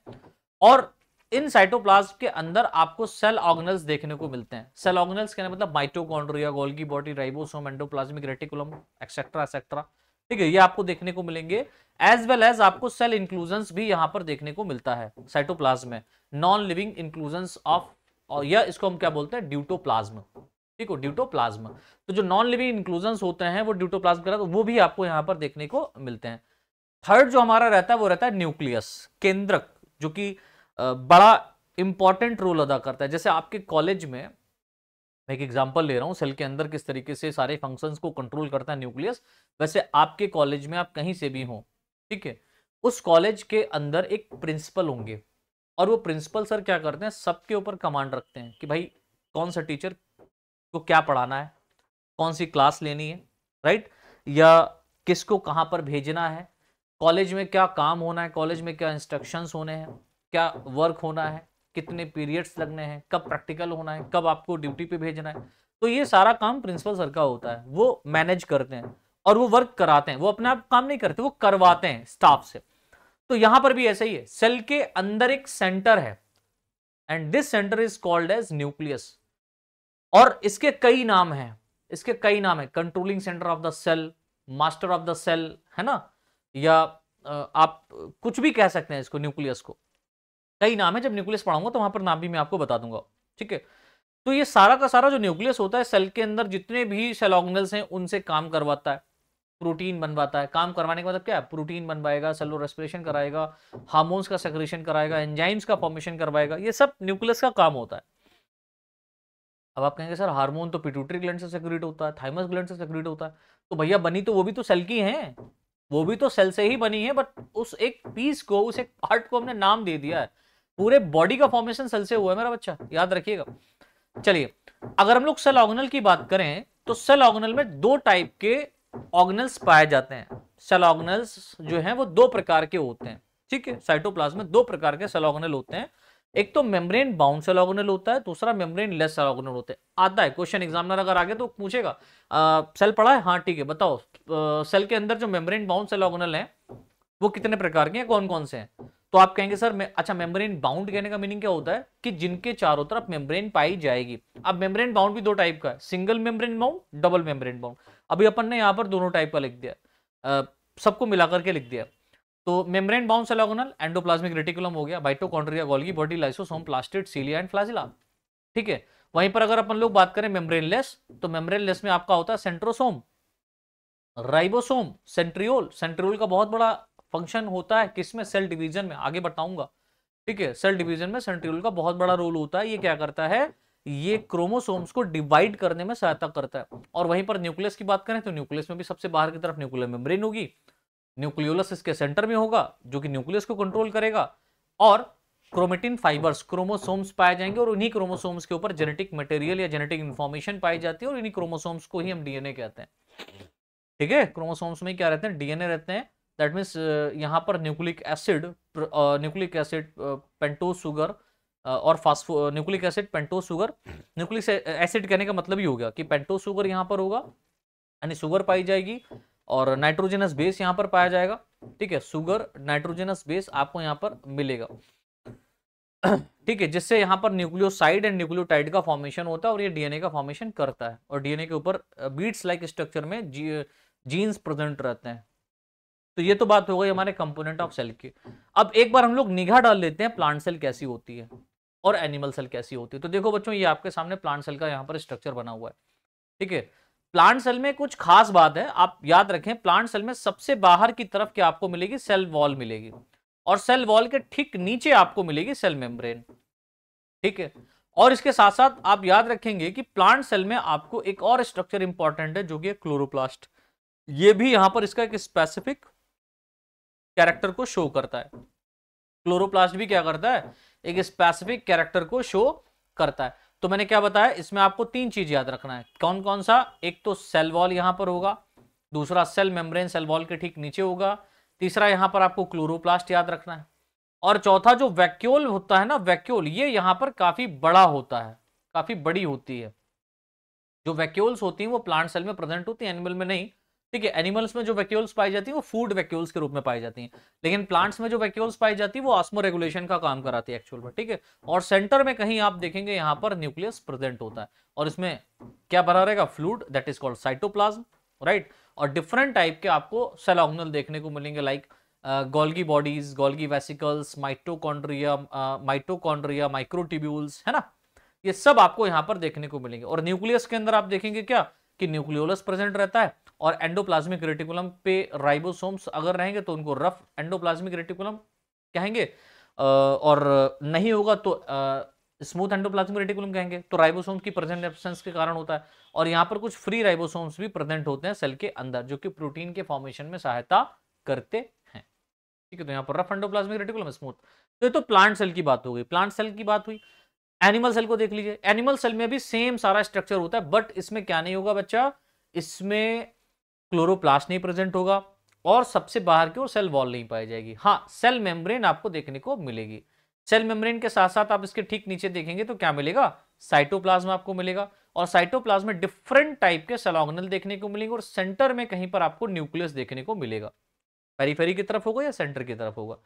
और इन साइटोप्लाज्म के अंदर आपको सेल ऑर्गनल्स देखने को मिलते हैं सेल ऑर्गनल्स कहने मतलब mitochondria Golgi body ribosome endoplasmic reticulum etcetera etcetera ठीक है ये आपको देखने को मिलेंगे एज वेल एज आपको सेल इंक्लूजन भी यहाँ पर देखने को मिलता है साइटोप्लाज्म में नॉन लिविंग इंक्लूजन ऑफ या इसको हम क्या बोलते हैं ड्यूटोप्लाज्म ठीक है ड्यूटोप्लाज्म तो जो नॉन लिविंग इंक्लूजन होते हैं वो ड्यूटोप्लाज्म तो वो भी आपको यहाँ पर देखने को मिलते हैं थर्ड जो हमारा रहता है वो रहता है न्यूक्लियस केंद्रक जो कि बड़ा इंपॉर्टेंट रोल अदा करता है जैसे आपके कॉलेज में मैं एक एग्जांपल ले रहा हूँ सेल के अंदर किस तरीके से सारे फंक्शंस को कंट्रोल करता है न्यूक्लियस वैसे आपके कॉलेज में आप कहीं से भी हों ठीक है उस कॉलेज के अंदर एक प्रिंसिपल होंगे और वो प्रिंसिपल सर क्या करते हैं सबके ऊपर कमांड रखते हैं कि भाई कौन सा टीचर को क्या पढ़ाना है कौन सी क्लास लेनी है राइट या किसको कहाँ पर भेजना है कॉलेज में क्या काम होना है कॉलेज में क्या इंस्ट्रक्शंस होने हैं क्या वर्क होना है कितने पीरियड्स लगने हैं कब प्रैक्टिकल होना है कब आपको ड्यूटी पे भेजना है तो ये सारा काम प्रिंसिपल सर का होता है वो मैनेज करते हैं और वो वर्क कराते हैं वो अपने आप काम नहीं करते वो करवाते हैं स्टाफ से तो यहां पर भी ऐसा ही है सेल के अंदर एक सेंटर है and this centre is called as nucleus और इसके कई नाम हैं इसके कई नाम है controlling centre of the cell master of the cell है ना या आप कुछ भी कह सकते हैं इसको न्यूक्लियस को कई नाम है जब न्यूक्लियस पढ़ाऊंगा तो वहां पर नाम भी मैं आपको बता दूंगा ठीक है तो ये सारा का सारा जो न्यूक्लियस होता है सेल के अंदर जितने भी सेलॉग्नल्स हैं उनसे काम करवाता है प्रोटीन बनवाता है काम करवाने का मतलब क्या है प्रोटीन बनवाएगा सेलो रेस्परेशन कराएगा हार्मोन्स का सेक्रेशन कराएगा एंजाइम्स का फॉर्मेशन करवाएगा ये सब न्यूक्लियस का काम होता है अब आप कहेंगे सर हार्मोन तो पिट्यूटरी ग्लैंड से सेक्रेट होता है थाइमस ग्लैंड से सेक्रेट होता है तो भैया बनी तो वो भी तो सेल की है वो भी तो सेल से ही बनी है बट उस एक पीस को उस एक पार्ट को हमने नाम दे दिया है पूरे बॉडी का फॉर्मेशन सेल से हुआ है मेरा बच्चा याद रखिएगा चलिए अगर हम लोग सेल ऑर्गनल की बात करें तो सेल ऑर्गनल में दो टाइप के ऑर्गनल्स पाए जाते हैं सेल ऑर्गनल्स जो हैं वो दो प्रकार के होते हैं ठीक है साइटोप्लाज्म में दो प्रकार के सेल ऑर्गनल होते हैं एक तो मेम्ब्रेन बाउंड सेल ऑर्गनल होता है दूसरा मेम्ब्रेन लेस सेल ऑर्गनल होता है आता है क्वेश्चन एग्जामिनर अगर आगे तो पूछेगा आ, सेल पढ़ा है हाँ ठीक है बताओ आ, सेल के अंदर जो मेम्ब्रेन बाउंड सेल ऑर्गनल है वो कितने प्रकार के हैं कौन कौन से हैं तो आप कहेंगे सर मैं अच्छा मेम्ब्रेन बाउंड कहने का मीनिंग क्या होता है कि जिनके चारों तरफ मेम्ब्रेन पाई जाएगी अब मेम्ब्रेन बाउंड भी दो टाइप का है single membrane bound double membrane bound अभी अपन ने यहाँ पर दोनों टाइप का लिख दिया सबको मिला करके लिख दिया तो membrane bound cell organelle endoplasmic reticulum हो गया mitochondria Golgi body lysosome plastid cilia and flagella ठीक है वहीं पर अगर अपन लोग बात करें मेम्ब्रेनलेस तो मेम्ब्रेनलेस में आपका होता है सेंट्रोसोम राइबोसोम सेंट्रियोल सेंट्रियोल का बहुत बड़ा फंक्शन होता है किसमें सेल डिवीजन में आगे बताऊंगा ठीक है सेल डिवीजन में सेंट्रियोल का बहुत बड़ा रोल होता है ये क्या करता है ये क्रोमोसोम्स को डिवाइड करने में सहायता करता है और वहीं पर न्यूक्लियस की बात करें तो न्यूक्लियस में भी सबसे बाहर की तरफ न्यूक्लियर मेम्ब्रेन होगी न्यूक्लियोलस इसके सेंटर में होगा जो कि न्यूक्लियस को कंट्रोल करेगा और क्रोमेटिन फाइबर्स क्रोमोसोम्स पाए जाएंगे और उन्हीं क्रोमोसोम्स के ऊपर जेनेटिक मटेरियल या जेनेटिक इन्फॉर्मेशन पाई जाती है और इन्हीं क्रोमोसोम्स को ही हम डीएनए कहते हैं ठीक है क्रोमोसोम्स में क्या रहते हैं डीएनए रहते हैं दैट मीन्स uh, यहाँ पर nucleic acid nucleic acid pentose sugar और phospho nucleic acid pentose sugar nucleic acid कहने का मतलब ही हो गया कि पेंटोज शुगर यहाँ पर होगा यानी शुगर पाई जाएगी और नाइट्रोजनस बेस यहाँ पर पाया जाएगा ठीक है शुगर नाइट्रोजनस बेस आपको यहाँ पर मिलेगा ठीक है जिससे यहाँ पर न्यूक्लियोसाइड एंड न्यूक्लियोटाइड का फॉर्मेशन होता है और ये डीएनए का फॉर्मेशन करता है और डीएनए के ऊपर बीट्स लाइक स्ट्रक्चर में जी, जीन्स uh, प्रेजेंट रहते हैं तो ये तो बात हो गई हमारे कंपोनेंट ऑफ सेल की अब एक बार हम लोग निगाह डाल लेते हैं प्लांट सेल कैसी होती है और एनिमल सेल कैसी होती है तो देखो बच्चों ये आपके सामने प्लांट सेल का यहाँ पर स्ट्रक्चर बना हुआ है ठीक है प्लांट सेल में कुछ खास बात है आप याद रखें प्लांट सेल में सबसे बाहर की तरफ क्या आपको मिलेगी सेल वॉल मिलेगी और सेल वॉल के ठीक नीचे आपको मिलेगी सेल मेम्ब्रेन ठीक है और इसके साथ साथ आप याद रखेंगे कि प्लांट सेल में आपको एक और स्ट्रक्चर इंपॉर्टेंट है जो कि क्लोरोप्लास्ट ये भी यहां पर इसका एक स्पेसिफिक कैरेक्टर को शो करता है क्लोरोप्लास्ट भी क्या करता है एक स्पेसिफिक कैरेक्टर को शो करता है तो मैंने क्या बताया इसमें आपको तीन चीज याद रखना है कौन कौन सा एक तो सेल वॉल यहां पर होगा दूसरा सेल मेम्ब्रेन सेल वॉल के ठीक नीचे होगा तीसरा यहां पर आपको क्लोरोप्लास्ट याद रखना है और चौथा जो वैक्यूल होता है ना वैक्यूल ये यहाँ पर काफी बड़ा होता है काफी बड़ी होती है जो वैक्यूल्स होती हैं वो प्लांट सेल में प्रेजेंट होती है एनिमल में नहीं ठीक है एनिमल्स में जो वैक्यूल्स पाई जाती है वो फूड वैक्यूल्स के रूप में पाई जाती है लेकिन प्लांट्स में जो वैक्यूल्स पाई जाती है वो ऑस्मो रेगुलेशन का काम कराती है एक्चुअल में ठीक है और सेंटर में कहीं आप देखेंगे यहाँ पर न्यूक्लियस प्रेजेंट होता है और इसमें क्या बना रहेगा fluid that is called cytoplasm right और डिफरेंट टाइप के आपको सेलाउनल देखने को मिलेंगे like Golgi bodies Golgi vesicles mitochondria mitochondria microtubules है ना ये सब आपको यहाँ पर देखने को मिलेंगे और न्यूक्लियस के अंदर आप देखेंगे क्या कि न्यूक्लियोलस प्रेजेंट रहता है और एंडोप्लाज्मिक रेटिकुलम पे राइबोसोम्स अगर रहेंगे तो उनको रफ एंडोप्लाज्मिक रेटिकुलम कहेंगे और नहीं होगा तो स्मूथ एंडोप्लाज्मिक रेटिकुलम कहेंगे तो राइबोसोम की प्रेजेंट एब्सेंस के कारण होता है और यहाँ पर कुछ फ्री राइबोसोम्स भी प्रेजेंट होते हैं सेल के अंदर जो कि प्रोटीन के फॉर्मेशन में सहायता करते हैं ठीक है तो यहाँ पर रफ एंडोप्लाज्मिक रेटिकुलम स्मूथ तो ये तो प्लांट सेल की बात हो गई प्लांट सेल की बात हुई एनिमल सेल को देख लीजिए एनिमल सेल में भी सेम सारा स्ट्रक्चर होता है बट इसमें क्या नहीं होगा बच्चा इसमें क्लोरोप्लास्ट नहीं प्रेजेंट होगा और सबसे बाहर की ओर सेल वॉल नहीं पाई जाएगी हाँ सेल मेम्ब्रेन आपको देखने को मिलेगी सेल मेम्ब्रेन के साथ साथ आप इसके ठीक नीचे देखेंगे तो क्या मिलेगा साइटोप्लाज्म आपको मिलेगा और साइटोप्लाज्म में डिफरेंट टाइप के सेलॉगनल देखने को मिलेंगे और सेंटर में कहीं पर आपको न्यूक्लियस देखने को मिलेगा पेरीफेरी की तरफ होगा या सेंटर की तरफ होगा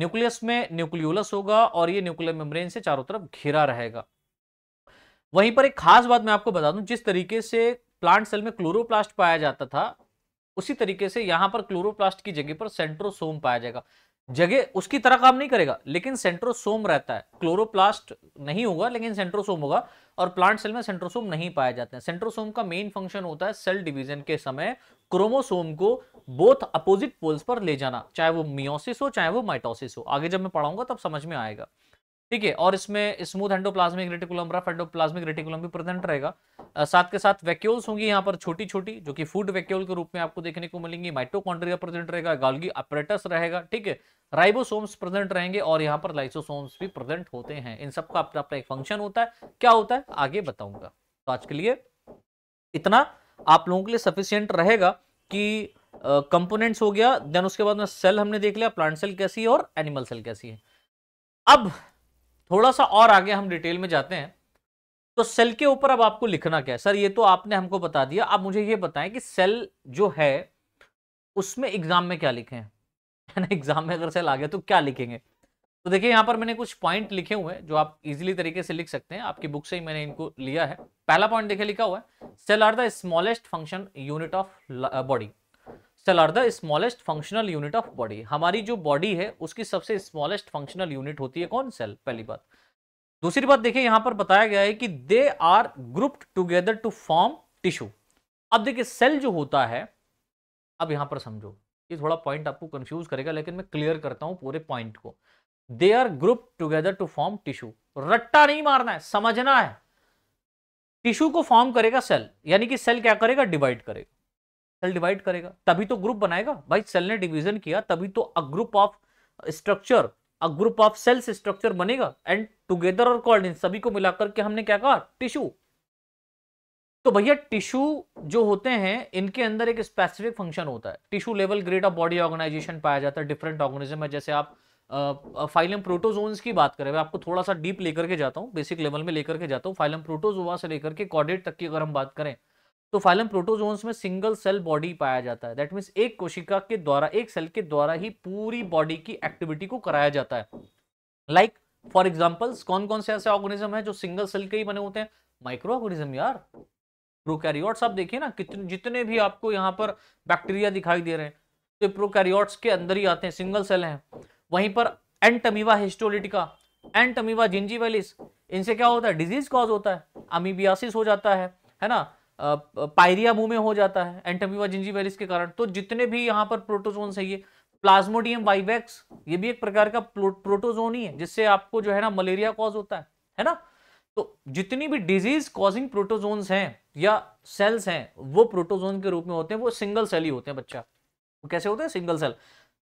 न्यूक्लियस में न्यूक्लियोलस होगा और ये न्यूक्लियर मेम्ब्रेन से चारों तरफ घिरा रहेगा वहीं पर एक खास बात मैं आपको बता दूं जिस तरीके से प्लांट सेल में क्लोरोप्लास्ट पाया जाता था उसी तरीके से यहां पर क्लोरोप्लास्ट की जगह पर सेंट्रोसोम पाया जाएगा जगह उसकी तरह काम नहीं करेगा लेकिन सेंट्रोसोम रहता है क्लोरोप्लास्ट नहीं होगा लेकिन सेंट्रोसोम होगा और प्लांट सेल में सेंट्रोसोम नहीं पाए जाते हैं सेंट्रोसोम का मेन फंक्शन होता है सेल डिवीजन के समय क्रोमोसोम को बोथ अपोजिट पोल्स पर ले जाना चाहे वो मियोसिस हो चाहे वो माइटोसिस हो आगे जब मैं पढ़ाऊंगा तब समझ में आएगा ठीक है और इसमें smooth endoplasmic reticulum rough endoplasmic reticulum भी प्रेजेंट रहेगा साथ के साथ वैक्यूल्स होंगी यहाँ पर छोटी छोटी जो कि फूड वैक्यूल के रूप में आपको देखने को मिलेंगी माइटोकॉन्ड्रिया प्रेजेंट रहेगा गाल्गी अपरेटस रहेगा ठीक है राइबोसोम्स प्रेजेंट रहेंगे और यहाँ पर लाइसोसोम्स भी प्रेजेंट होते हैं इन सबका अपना अपना एक फंक्शन होता है क्या होता है आगे बताऊंगा तो आज के लिए इतना आप लोगों के लिए सफिशियंट रहेगा कि कंपोनेंट्स uh, हो गया देन उसके बाद में सेल हमने देख लिया प्लांट सेल कैसी है और एनिमल सेल कैसी है अब थोड़ा सा और आगे हम डिटेल में जाते हैं तो सेल के ऊपर अब आपको लिखना क्या है सर ये तो आपने हमको बता दिया अब मुझे ये बताएं कि सेल जो है उसमें एग्जाम में क्या लिखे हैं है ना एग्जाम में अगर सेल आ गया तो क्या लिखेंगे तो देखिए यहाँ पर मैंने कुछ पॉइंट लिखे हुए हैं जो आप इजीली तरीके से लिख सकते हैं आपकी बुक से ही मैंने इनको लिया है पहला पॉइंट देखिए लिखा हुआ है cell are the smallest function unit of body cell are the smallest functional unit of body हमारी जो बॉडी है उसकी सबसे स्मॉलेस्ट फंक्शनल यूनिट होती है कौन सेल पहली बात दूसरी बात देखिए यहाँ पर बताया गया है कि they are grouped together to form tissue अब देखिए सेल जो होता है अब यहाँ पर समझो ये थोड़ा पॉइंट आपको कंफ्यूज करेगा लेकिन मैं क्लियर करता हूं पूरे पॉइंट को they are group together to form tissue रट्टा नहीं मारना है समझना है टिश्यू को फॉर्म करेगा सेल यानी कि सेल क्या करेगा डिवाइड करेगा सेल डिवाइड करेगा तभी तो ग्रुप बनाएगा भाई सेल ने डिविजन किया तभी तो a group of structure a group of cells structure बनेगा एंड टुगेदर और कॉल्ड इन सभी को मिलाकर के हमने क्या कहा टिश्यू तो भैया टिश्यू जो होते हैं इनके अंदर एक स्पेसिफिक फंक्शन होता है tissue level grade of body organisation पाया जाता है डिफरेंट ऑर्गेनिज्म है जैसे आप फाइलम प्रोटोजोन्स की बात करें मैं आपको थोड़ा सा डीप लेकर के जाता हूँ बेसिक लेवल में लेकर के जाता हूँ फाइलम प्रोटोजोआ से लेकर के कॉडेट तक की अगर हम बात करें तो फाइलम प्रोटोजोन्स में सिंगल सेल बॉडी पाया जाता है दैट मीन्स एक कोशिका के द्वारा एक सेल के द्वारा ही पूरी बॉडी की एक्टिविटी को कराया जाता है लाइक फॉर एग्जाम्पल्स कौन कौन से ऐसे ऑर्गेनिज्म है जो सिंगल सेल के ही बने होते हैं माइक्रो ऑर्गेनिज्म यार प्रोकैरियोट्स आप देखिए ना कितने जितने भी आपको यहाँ पर बैक्टीरिया दिखाई दे रहे हैं तो प्रोकैरियोट्स के अंदर ही आते हैं सिंगल सेल हैं वहीं पर एंटमीवा हिस्टोलिटिका एंटमीवा जिंजीवेलिस इनसे क्या होता है डिजीज कॉज होता है अमीबियासिस हो जाता है है ना पायरिया मुंह में हो जाता है एंटमीवा जिंजीवेलिस के कारण तो जितने भी यहाँ पर प्रोटोजोन है ये प्लाज्मोडियम वाइवेक्स ये भी एक प्रकार का प्रोटोजोन ही है जिससे आपको जो है ना मलेरिया कॉज होता है है ना तो जितनी भी डिजीज कॉजिंग प्रोटोजोन्स हैं या सेल्स हैं वो प्रोटोजोन के रूप में होते हैं वो सिंगल सेल ही होते हैं बच्चा वो कैसे होते हैं सिंगल सेल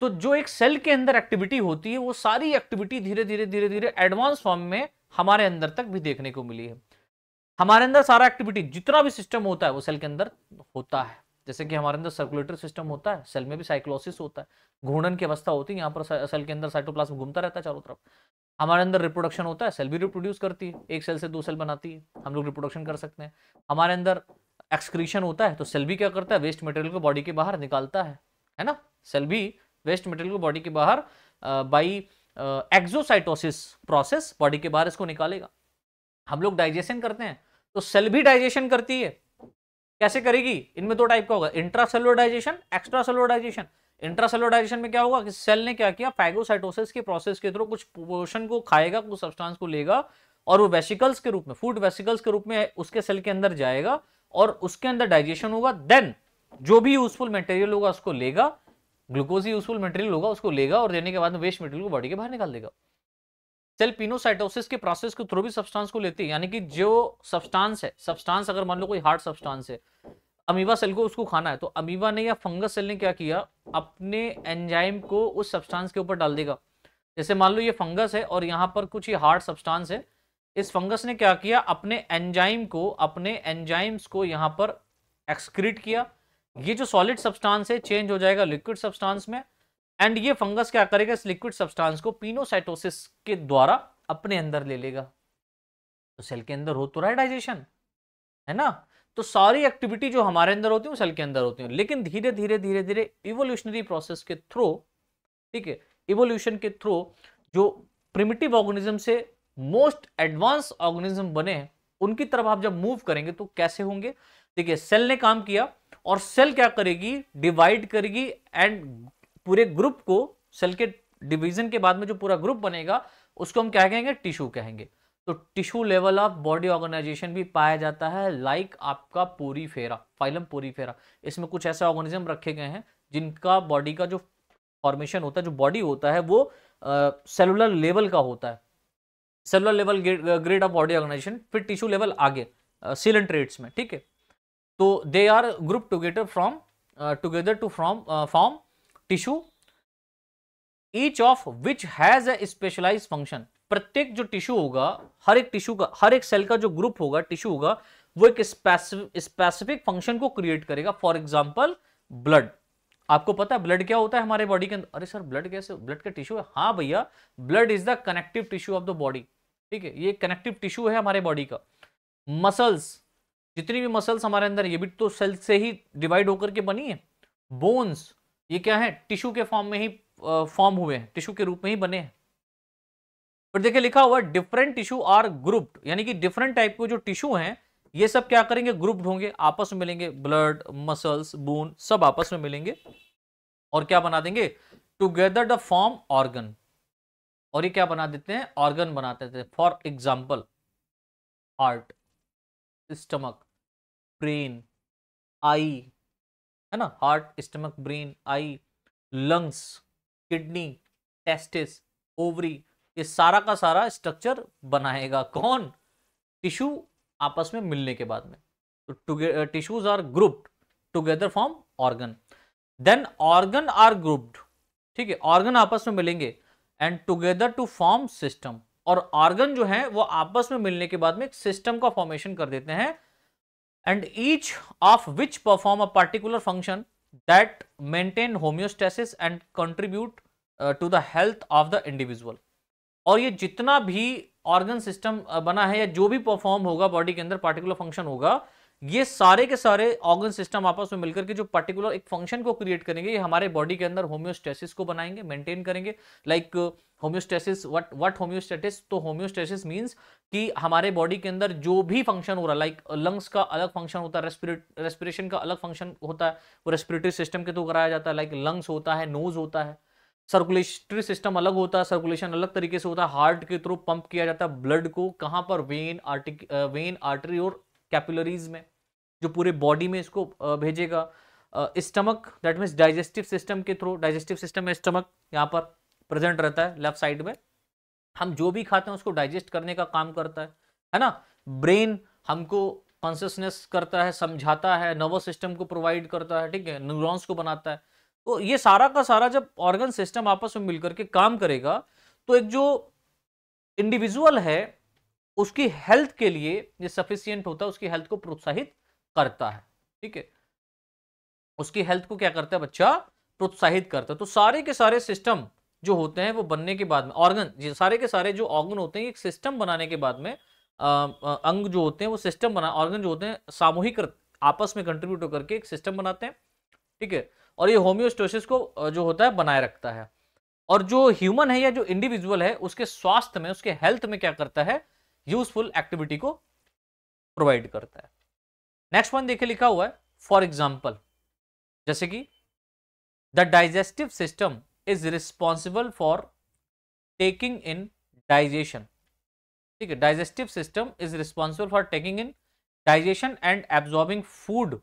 तो जो एक सेल के अंदर एक्टिविटी होती है वो सारी एक्टिविटी धीरे धीरे धीरे धीरे एडवांस फॉर्म में हमारे अंदर तक भी देखने को मिली है हमारे अंदर सारा एक्टिविटी जितना भी सिस्टम होता है वो सेल के अंदर होता है जैसे कि हमारे अंदर सर्कुलेटरी सिस्टम होता है सेल में भी साइक्लोसिस होता है घूर्णन की अवस्था होती है यहाँ पर सेल के अंदर साइटोप्लाज्म घूमता रहता है चारों तरफ हमारे अंदर रिप्रोडक्शन होता है सेल भी रिप्रोड्यूस करती है एक सेल से दो सेल बनाती है हम लोग रिप्रोडक्शन कर सकते हैं हमारे अंदर एक्सक्रीशन होता है तो सेल भी क्या करता है वेस्ट मटेरियल को बॉडी के बाहर निकालता है है ना सेल भी वेस्ट मटेरियल को बॉडी के बाहर बाई एक्जोसाइटोसिस प्रोसेस बॉडी के बाहर इसको निकालेगा हम लोग डाइजेशन करते हैं तो सेल भी डाइजेशन करती है कैसे करेगी इनमें दो टाइप का होगा intra cellular digestion extra cellular digestion intracellular digestion में क्या होगा कि सेल ने क्या किया फैगोसाइटोसिस के प्रोसेस के थ्रू कुछ पोषण को खाएगा कुछ सब्सटेंस को लेगा और वो वेसिकल्स के रूप में फूड वेसिकल्स के रूप में उसके सेल के अंदर जाएगा और उसके अंदर डाइजेशन होगा देन जो भी यूजफुल मटेरियल होगा उसको लेगा ग्लूकोज यूजफुल मटेरियल होगा उसको लेगा और देने के बाद वेस्ट मटेरियल को बॉडी के बाहर निकाल देगा सेल पिनोसाइटोसिस के प्रोसेस के थ्रू भी सब्सटेंस को लेती है यानी कि जो सब्सटेंस है सब्सटेंस अगर मान लो कोई हार्ड सब्सटेंस है अमीबा सेल को उसको खाना है तो अमीबा ने या फंगस सेल ने क्या किया अपने एंजाइम को उस सब्सटेंस के ऊपर डाल देगा जैसे मान लो ये फंगस है और यहाँ पर कुछ ही हार्ड सब्सटेंस है इस फंगस ने क्या किया अपने एंजाइम को अपने एंजाइम्स को यहाँ पर एक्सक्रीट किया ये जो सॉलिड सब्सटेंस है चेंज हो जाएगा लिक्विड सब्सटांस में एंड ये फंगस क्या करेगा इस लिक्विड सब्सटांस को पीनोसाइटोसिस के द्वारा अपने अंदर ले लेगा तो सेल के अंदर हो तो रहा है डाइजेशन है ना तो सारी एक्टिविटी जो हमारे अंदर होती है वो सेल के अंदर होती है लेकिन धीरे धीरे धीरे धीरे इवोल्यूशनरी प्रोसेस के थ्रू ठीक है इवोल्यूशन के थ्रू जो प्रिमिटिव ऑर्गेनिज्म से मोस्ट एडवांस ऑर्गेनिज्म बने हैं उनकी तरफ आप जब मूव करेंगे तो कैसे होंगे देखिए सेल ने काम किया और सेल क्या करेगी डिवाइड करेगी एंड पूरे ग्रुप को सेल के डिवीजन के बाद में जो पूरा ग्रुप बनेगा उसको हम क्या कहेंगे टिश्यू कहेंगे तो tissue level of body organisation भी पाया जाता है लाइक आपका पूरी फेरा फाइलम पूरी फेरा इसमें कुछ ऐसे ऑर्गेनिज्म रखे गए हैं जिनका बॉडी का जो फॉर्मेशन होता है जो बॉडी होता है वो सेलुलर लेवल का होता है cellular level grade of body organisation फिर टिश्यू लेवल आगे सिलेंट्रेट्स uh, में ठीक है तो they are group together from together to from form tissue each of which has a specialise function प्रत्येक जो टिश्यू होगा हर एक टिश्यू का हर एक सेल का जो ग्रुप होगा टिश्यू होगा वो एक स्पेसिफिक फंक्शन को क्रिएट करेगा फॉर एग्जाम्पल ब्लड आपको पता है ब्लड क्या होता है हमारे बॉडी के अंदर अरे सर ब्लड कैसे ब्लड का टिश्यू है हाँ भैया blood is the connective tissue of the body ठीक है ये कनेक्टिव टिश्यू है हमारे बॉडी का मसल्स जितनी भी मसल्स हमारे अंदर ये भी तो सेल से ही डिवाइड होकर के बनी है बोन्स ये क्या है टिश्यू के फॉर्म में ही फॉर्म हुए हैं टिश्यू के रूप में ही बने हैं फिर देखिए लिखा हुआ डिफरेंट टिश्यू आर ग्रुप्ड यानी कि डिफरेंट टाइप के जो टिश्यू हैं ये सब क्या करेंगे ग्रुप्ड होंगे आपस में मिलेंगे ब्लड मसल्स बोन सब आपस में मिलेंगे और क्या बना देंगे टुगेदर द फॉर्म ऑर्गन और ये क्या बना देते हैं ऑर्गन बनाते थे for example heart stomach brain eye है ना heart stomach brain eye lungs kidney testis ovary ये सारा का सारा स्ट्रक्चर बनाएगा कौन टिश्यू आपस में मिलने के बाद में तो tissues are grouped together form organ then organ are grouped ठीक है ऑर्गन आपस में मिलेंगे and together to form system और ऑर्गन जो है वो आपस में मिलने के बाद में एक सिस्टम का फॉर्मेशन कर देते हैं and each of which perform a particular function that maintain homeostasis and contribute to the health of the individual और ये जितना भी ऑर्गन सिस्टम बना है या जो भी परफॉर्म होगा बॉडी के अंदर पार्टिकुलर फंक्शन होगा ये सारे के सारे ऑर्गन सिस्टम आपस में मिलकर के जो पर्टिकुलर एक फंक्शन को क्रिएट करेंगे ये हमारे बॉडी के अंदर होम्योस्टेसिस को बनाएंगे मेंटेन करेंगे like homeostasis what what homeostasis तो होम्योस्टेसिस मींस कि हमारे बॉडी के अंदर जो भी फंक्शन हो रहा है लाइक लंग्स का अलग फंक्शन होता है रेस्पिरेशन का अलग फंक्शन होता है वो रेस्पिरेटरी सिस्टम के थ्रू कराया जाता है लाइक लंग्स होता है नोज होता है सर्कुलेटरी सिस्टम अलग होता है सर्कुलेशन अलग तरीके से होता है हार्ट के थ्रू पंप किया जाता है ब्लड को कहाँ पर वेन आर्टिक वेन आर्टरी और कैपिलरीज में जो पूरे बॉडी में इसको भेजेगा stomach that means digestive system के थ्रू डाइजेस्टिव सिस्टम में स्टमक यहाँ पर प्रेजेंट रहता है लेफ्ट साइड में हम जो भी खाते हैं उसको डाइजेस्ट करने का काम करता है है ना ब्रेन हमको कॉन्सियसनेस करता है समझाता है नर्वस सिस्टम को प्रोवाइड करता है ठीक है न्यूरॉन्स को बनाता है तो ये सारा का सारा जब ऑर्गन सिस्टम आपस में मिलकर के काम करेगा तो एक जो इंडिविजुअल है उसकी हेल्थ के लिए ये सफिशियंट होता है उसकी हेल्थ को प्रोत्साहित करता है ठीक है उसकी हेल्थ को क्या करता है बच्चा प्रोत्साहित करता है तो सारे के सारे सिस्टम जो होते हैं वो बनने के बाद में ऑर्गन सारे के सारे जो ऑर्गन होते हैं एक सिस्टम बनाने के बाद में आ, अंग जो होते हैं वो सिस्टम बना ऑर्गन जो होते हैं सामूहिक आपस में कंट्रीब्यूट होकर के एक सिस्टम बनाते हैं ठीक है और ये होम्योस्टोसिस को जो होता है बनाए रखता है और जो ह्यूमन है या जो इंडिविजुअल है उसके स्वास्थ्य में उसके हेल्थ में क्या करता है यूजफुल एक्टिविटी को प्रोवाइड करता है नेक्स्ट वन देखिए लिखा हुआ है फॉर एग्जाम्पल जैसे कि the digestive system is responsible for taking in digestion ठीक है digestive system is responsible for taking in digestion and absorbing food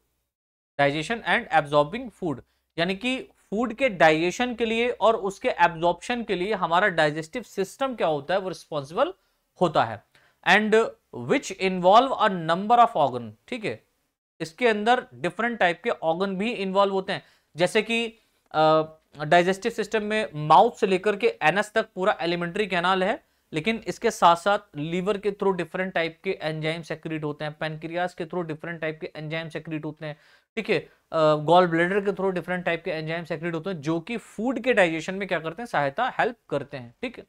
digestion and absorbing food यानी कि फूड के डाइजेशन के लिए और उसके एब्जॉर्प्शन के लिए हमारा डाइजेस्टिव सिस्टम क्या होता है वो रिस्पॉन्सिबल होता है and which involve a number of organ ठीक है इसके अंदर डिफरेंट टाइप के ऑर्गन भी इन्वॉल्व होते हैं जैसे कि डाइजेस्टिव सिस्टम में माउथ से लेकर के एनस तक पूरा एलिमेंट्री कैनाल है लेकिन इसके साथ साथ लीवर के थ्रू डिफरेंट टाइप के एंजाइम सेक्रीट होते हैं पेनक्रियाज के थ्रू डिफरेंट टाइप के एंजाइम सेक्रीट होते हैं ठीक है गॉल ब्लेडर के थ्रू डिफरेंट टाइप के एंजाइम सेक्रीट होते हैं जो कि फूड के डाइजेशन में क्या करते हैं सहायता हेल्प करते हैं ठीक है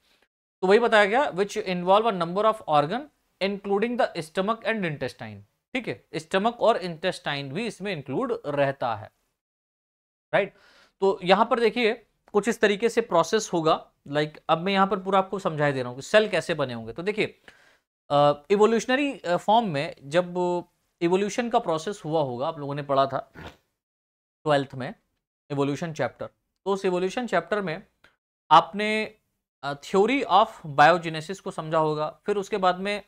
तो वही बताया गया which involve a number of organ including the stomach and intestine ठीक है स्टमक और इंटेस्टाइन भी इसमें इंक्लूड रहता है राइट right? तो यहां पर देखिए कुछ इस तरीके से प्रोसेस होगा लाइक like, अब मैं यहाँ पर पूरा आपको समझाई दे रहा हूँ कि सेल कैसे बने होंगे तो देखिए इवोल्यूशनरी फॉर्म में जब इवोल्यूशन का प्रोसेस हुआ होगा आप लोगों ने पढ़ा था ट्वेल्थ में इवोल्यूशन चैप्टर तो उस इवोल्यूशन चैप्टर में आपने थ्योरी ऑफ बायोजेनेसिस को समझा होगा फिर उसके बाद में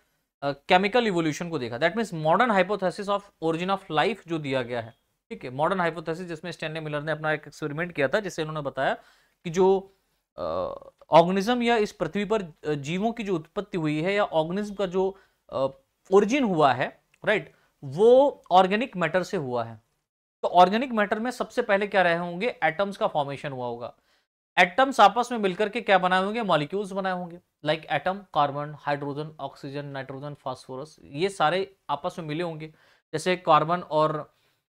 केमिकल uh, इवोल्यूशन को देखा that means modern hypothesis of origin of life जो दिया गया है ठीक है मॉडर्न हाइपोथेसिस जिसमें स्टेनले मिलर ने अपना एक एक्सपेरिमेंट किया था जिससे उन्होंने बताया कि जो ऑर्गेनिज्म या इस पृथ्वी पर जीवों की जो उत्पत्ति हुई है या ऑर्गेनिज्म का जो ओरिजिन हुआ है राइट वो ऑर्गेनिक मैटर से हुआ है तो ऑर्गेनिक मैटर में सबसे पहले क्या रहे होंगे एटम्स का फॉर्मेशन हुआ होगा एटम्स आपस में मिलकर के क्या बनाए होंगे मॉलिक्यूल्स बनाए होंगे like atom carbon hydrogen oxygen nitrogen phosphorus ये सारे आपस में मिले होंगे जैसे कार्बन और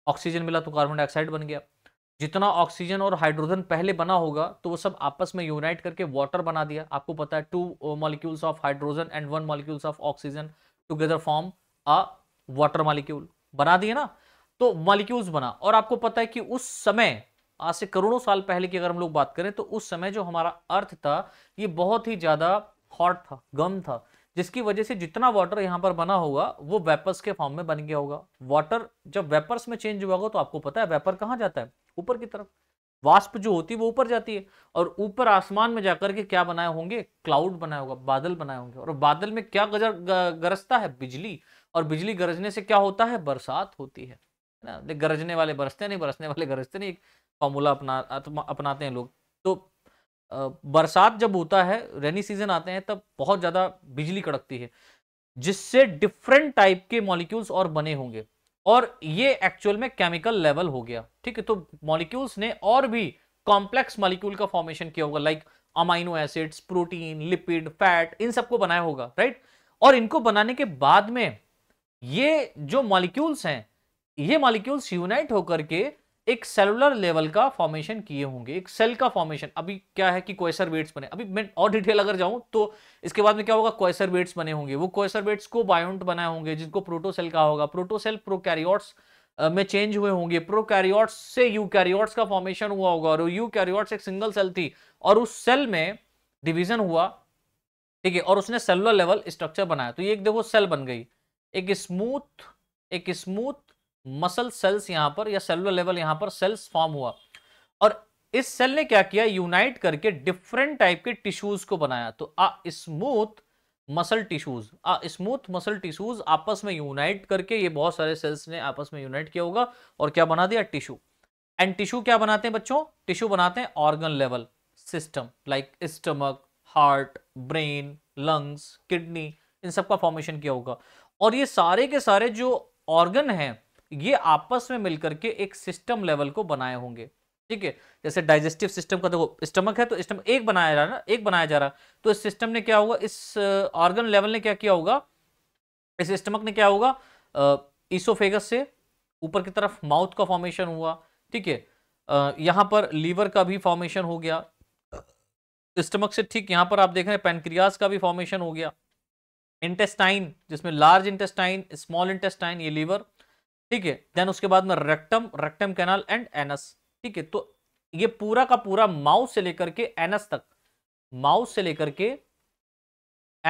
ऑक्सीजन मिला तो कार्बन डाइऑक्साइड बन गया जितना ऑक्सीजन और हाइड्रोजन पहले बना होगा तो वो सब आपस में यूनाइट करके वाटर बना दिया आपको पता है two molecules of hydrogen and one molecules of oxygen together form a water molecule बना दिए ना तो मॉलिक्यूल्स बना और आपको पता है कि उस समय आज से करोड़ों साल पहले की अगर हम लोग बात करें तो उस समय जो हमारा अर्थ था ये बहुत ही ज्यादा हॉट था गम था जिसकी वजह से जितना वाटर यहाँ पर बना होगा वो वेपर्स के फॉर्म में बन गया होगा वाटर जब वेपर्स में चेंज हुआ होगा तो आपको पता है वेपर कहाँ जाता है ऊपर की तरफ वाष्प जो होती है वो ऊपर जाती है और ऊपर आसमान में जाकर के क्या बनाए होंगे क्लाउड बनाया होगा बादल बनाए होंगे और बादल में क्या गजर गरजता है बिजली और बिजली गरजने से क्या होता है बरसात होती है ना गरजने वाले बरसते नहीं बरसने वाले गरजते नहीं एक फॉर्मूला अपना अपनाते हैं लोग तो बरसात जब होता है रेनी सीजन आते हैं तब बहुत ज़्यादा बिजली कड़कती है जिससे डिफरेंट टाइप के मॉलिक्यूल्स और बने होंगे और ये एक्चुअल में केमिकल लेवल हो गया ठीक है तो मॉलिक्यूल्स ने और भी कॉम्प्लेक्स मॉलिक्यूल का फॉर्मेशन किया होगा like amino acids protein lipid fat इन सबको बनाया होगा राइट और इनको बनाने के बाद में ये जो मॉलिक्यूल्स हैं ये मॉलिक्यूल्स यूनाइट होकर के एक सेलुलर लेवल का फॉर्मेशन किए होंगे एक सेल का फॉर्मेशन अभी क्या है कि क्वेसर वेट्स बने अभी मैं और डिटेल अगर जाऊं तो इसके बाद में क्या होगा क्वेसर वेट्स बने होंगे वो क्वेसर वेट्स को बायोन्ट बनाए होंगे जिनको प्रोटोसेल कहा होगा प्रोटोसेल प्रोकैरियोट्स में चेंज हुए होंगे प्रोकैरियोट्स से यूकैरियोट्स का फॉर्मेशन हुआ होगा और यूकैरियोट्स एक सिंगल सेल थी और उस सेल में डिवीजन हुआ ठीक है और उसने सेलुलर लेवल स्ट्रक्चर बनाया तो ये एक देखो सेल बन गई एक स्मूथ एक स्मूथ मसल सेल्स यहाँ पर या सेलुलर लेवल यहाँ पर सेल्स फॉर्म हुआ और इस सेल ने क्या किया यूनाइट करके डिफरेंट टाइप के टिश्यूज को बनाया तो आ स्मूथ मसल टिश्यूज आ स्मूथ मसल टिश्यूज आपस में यूनाइट करके ये बहुत सारे सेल्स ने आपस में यूनाइट किया होगा और क्या बना दिया टिश्यू एंड टिश्यू क्या बनाते हैं बच्चों टिश्यू बनाते हैं organ level system like stomach heart brain lungs kidney इन सब का फॉर्मेशन किया होगा और ये सारे के सारे जो ऑर्गन हैं ये आपस में मिलकर के एक सिस्टम लेवल को बनाए होंगे ठीक है जैसे डाइजेस्टिव सिस्टम का देखो स्टमक है तो स्टम एक बनाया जा रहा एक बनाया जा रहा तो इस सिस्टम ने क्या होगा इस ऑर्गन uh, लेवल ने क्या किया होगा इस स्टमक ने क्या होगा ईसोफेगस uh, से ऊपर की तरफ माउथ का फॉर्मेशन हुआ ठीक है uh, यहां पर लीवर का भी फॉर्मेशन हो गया स्टमक से ठीक यहां पर आप देख रहे हैं पेनक्रियाज का भी फॉर्मेशन हो गया इंटेस्टाइन जिसमें लार्ज इंटेस्टाइन स्मॉल इंटेस्टाइन ये लीवर ठीक है देन उसके बाद में rectum rectum canal and anus ठीक है तो ये पूरा का पूरा माउस से लेकर के एनस तक माउस से लेकर के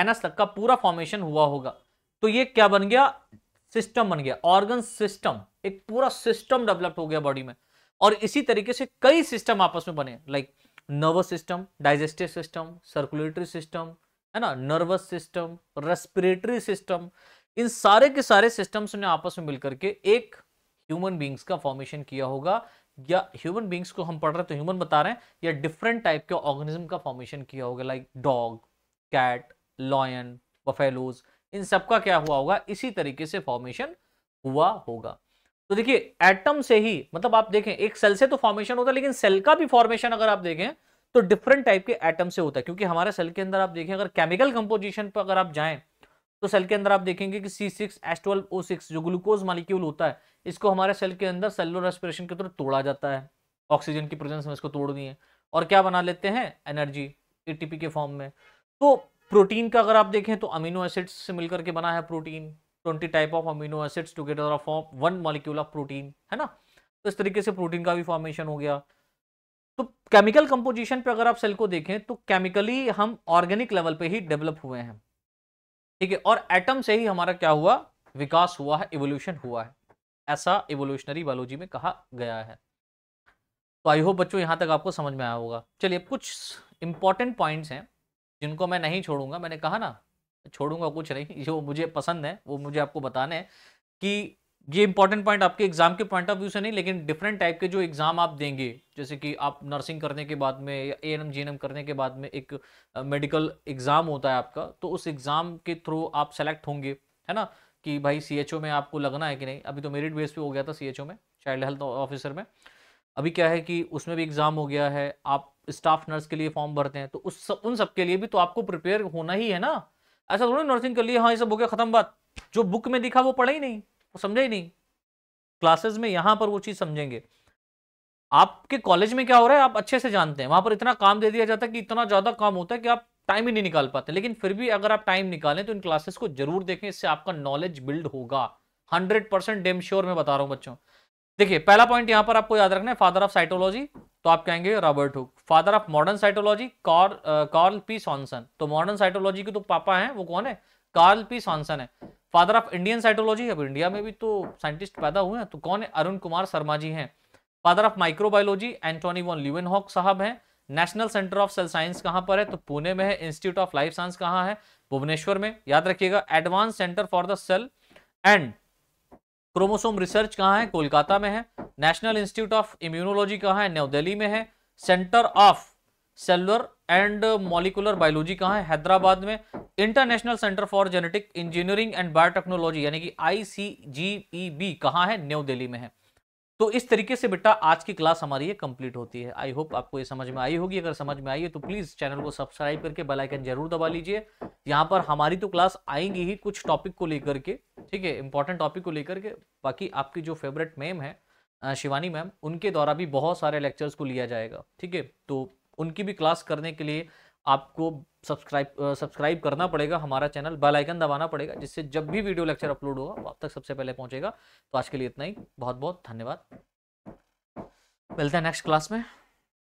एनस तक का पूरा फॉर्मेशन हुआ होगा तो ये क्या बन गया सिस्टम बन गया ऑर्गन सिस्टम एक पूरा सिस्टम डेवलप हो गया बॉडी में और इसी तरीके से कई सिस्टम आपस में बने like nervous system digestive system circulatory system है ना नर्वस सिस्टम रेस्पिरेटरी सिस्टम इन सारे के सारे सिस्टम्स ने आपस में मिलकर के एक ह्यूमन बींग्स का फॉर्मेशन किया होगा या ह्यूमन बींग्स को हम पढ़ रहे तो ह्यूमन बता रहे हैं या डिफरेंट टाइप के ऑर्गेनिज्म का फॉर्मेशन किया होगा like dog cat lion buffaloes इन सबका क्या हुआ होगा इसी तरीके से फॉर्मेशन हुआ होगा तो देखिए एटम से ही मतलब आप देखें एक सेल से तो फॉर्मेशन होता है लेकिन सेल का भी फॉर्मेशन अगर आप देखें तो डिफरेंट टाइप के एटम से होता है क्योंकि हमारे सेल के अंदर आप देखें अगर केमिकल कंपोजिशन पर अगर आप जाएं तो सेल के अंदर आप देखेंगे कि C six S twelve O six जो ग्लूकोज मालिक्यूल होता है इसको हमारे सेल के अंदर सेलुलर रेस्पिरेशन के थ्रू तोड़ा जाता है ऑक्सीजन की प्रेजेंस में इसको तोड़ दिए और क्या बना लेते हैं एनर्जी ए के फॉर्म में तो प्रोटीन का अगर आप देखें तो अमीनो एसिड्स से मिलकर के बना है protein twenty type of amino acids together of form one molecule of protein है ना तो इस तरीके से प्रोटीन का भी फॉर्मेशन हो गया तो केमिकल कंपोजिशन पे अगर आप सेल को देखें तो केमिकली हम ऑर्गेनिक लेवल पे ही डेवलप हुए हैं ठीक है और एटम से ही हमारा क्या हुआ विकास हुआ है इवोल्यूशन हुआ है ऐसा इवोल्यूशनरी बायोलॉजी में कहा गया है तो आई होप बच्चों यहाँ तक आपको समझ में आया होगा चलिए कुछ इंपॉर्टेंट पॉइंट्स हैं जिनको मैं नहीं छोड़ूंगा मैंने कहा ना छोड़ूंगा कुछ नहीं जो मुझे पसंद है वो मुझे आपको बताना है कि ये इंपॉर्टेंट पॉइंट आपके एग्जाम के पॉइंट ऑफ व्यू से नहीं लेकिन डिफरेंट टाइप के जो एग्जाम आप देंगे जैसे कि आप नर्सिंग करने के बाद में या ए एन एम करने के बाद में एक मेडिकल एग्जाम होता है आपका तो उस एग्जाम के थ्रू आप सेलेक्ट होंगे है ना कि भाई सी में आपको लगना है कि नहीं अभी तो मेरिट बेस पे हो गया था सी में चाइल्ड हेल्थ ऑफिसर में अभी क्या है कि उसमें भी एग्ज़ाम हो गया है आप स्टाफ नर्स के लिए फॉर्म भरते हैं तो उस सब उन सब के लिए भी तो आपको प्रिपेयर होना ही है ना ऐसा थोड़ा नर्सिंग कर लिए हाँ ये सब हो गया ख़त्म बात जो बुक में दिखा वो पढ़ा ही नहीं वो समझा ही नहीं क्लासेस में यहाँ पर वो चीज़ समझेंगे आपके कॉलेज में क्या हो रहा है आप अच्छे से जानते हैं वहाँ पर इतना काम दे दिया जाता है कि इतना ज़्यादा काम होता है कि आप टाइम ही नहीं निकाल पाते लेकिन फिर भी अगर आप टाइम निकालें तो इन क्लासेस को जरूर देखें इससे आपका नॉलेज बिल्ड होगा हंड्रेड परसेंट डेम श्योर मैं बता रहा हूँ बच्चों देखिए पहला पॉइंट यहाँ पर आपको याद रखना है फादर ऑफ साइटोलॉजी तो आप कहेंगे Robert Hooke father of modern cytology Carl P Swanson तो मॉडर्न साइटोलॉजी के तो पापा हैं वो कौन है कार्ल पी सॉन्सन है फादर ऑफ इंडियन साइटोलॉजी अब इंडिया में भी तो साइंटिस्ट पैदा हुए हैं तो कौन है अरुण कुमार शर्मा जी हैं father of microbiology Antonie van Leeuwenhoek साहब हैं National Centre of Cell Science कहाँ पर है तो पुणे में है इंस्टीट्यूट ऑफ लाइफ साइंस कहाँ है भुवनेश्वर में याद रखिएगा Advance Centre for the Cell and Chromosome Research कहाँ है कोलकाता में है नेशनल इंस्टीट्यूट ऑफ इम्यूनोलॉजी कहाँ है न्यू दिल्ली में है Centre of Cellular and Molecular Biology कहाँ है हैदराबाद में International Centre for Genetic Engineering and Biotechnology यानी कि आई सी जी ई बी कहाँ है न्यू दिल्ली में है तो इस तरीके से बेटा आज की क्लास हमारी ये कंप्लीट होती है आई होप आपको ये समझ में आई होगी अगर समझ में आई है तो प्लीज़ चैनल को सब्सक्राइब करके बेल आइकन जरूर दबा लीजिए यहाँ पर हमारी तो क्लास आएंगी ही कुछ टॉपिक को लेकर के ठीक है इंपॉर्टेंट टॉपिक को लेकर के बाकी आपकी जो फेवरेट मैम है शिवानी मैम उनके द्वारा भी बहुत सारे लेक्चर्स को लिया जाएगा ठीक है तो उनकी भी क्लास करने के लिए आपको सब्सक्राइब सब्सक्राइब करना पड़ेगा हमारा चैनल बेल आइकन दबाना पड़ेगा जिससे जब भी वीडियो लेक्चर अपलोड होगा आप तक सबसे पहले पहुंचेगा तो आज के लिए इतना ही बहुत बहुत धन्यवाद मिलते हैं नेक्स्ट क्लास में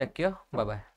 टेक केयर बाय बाय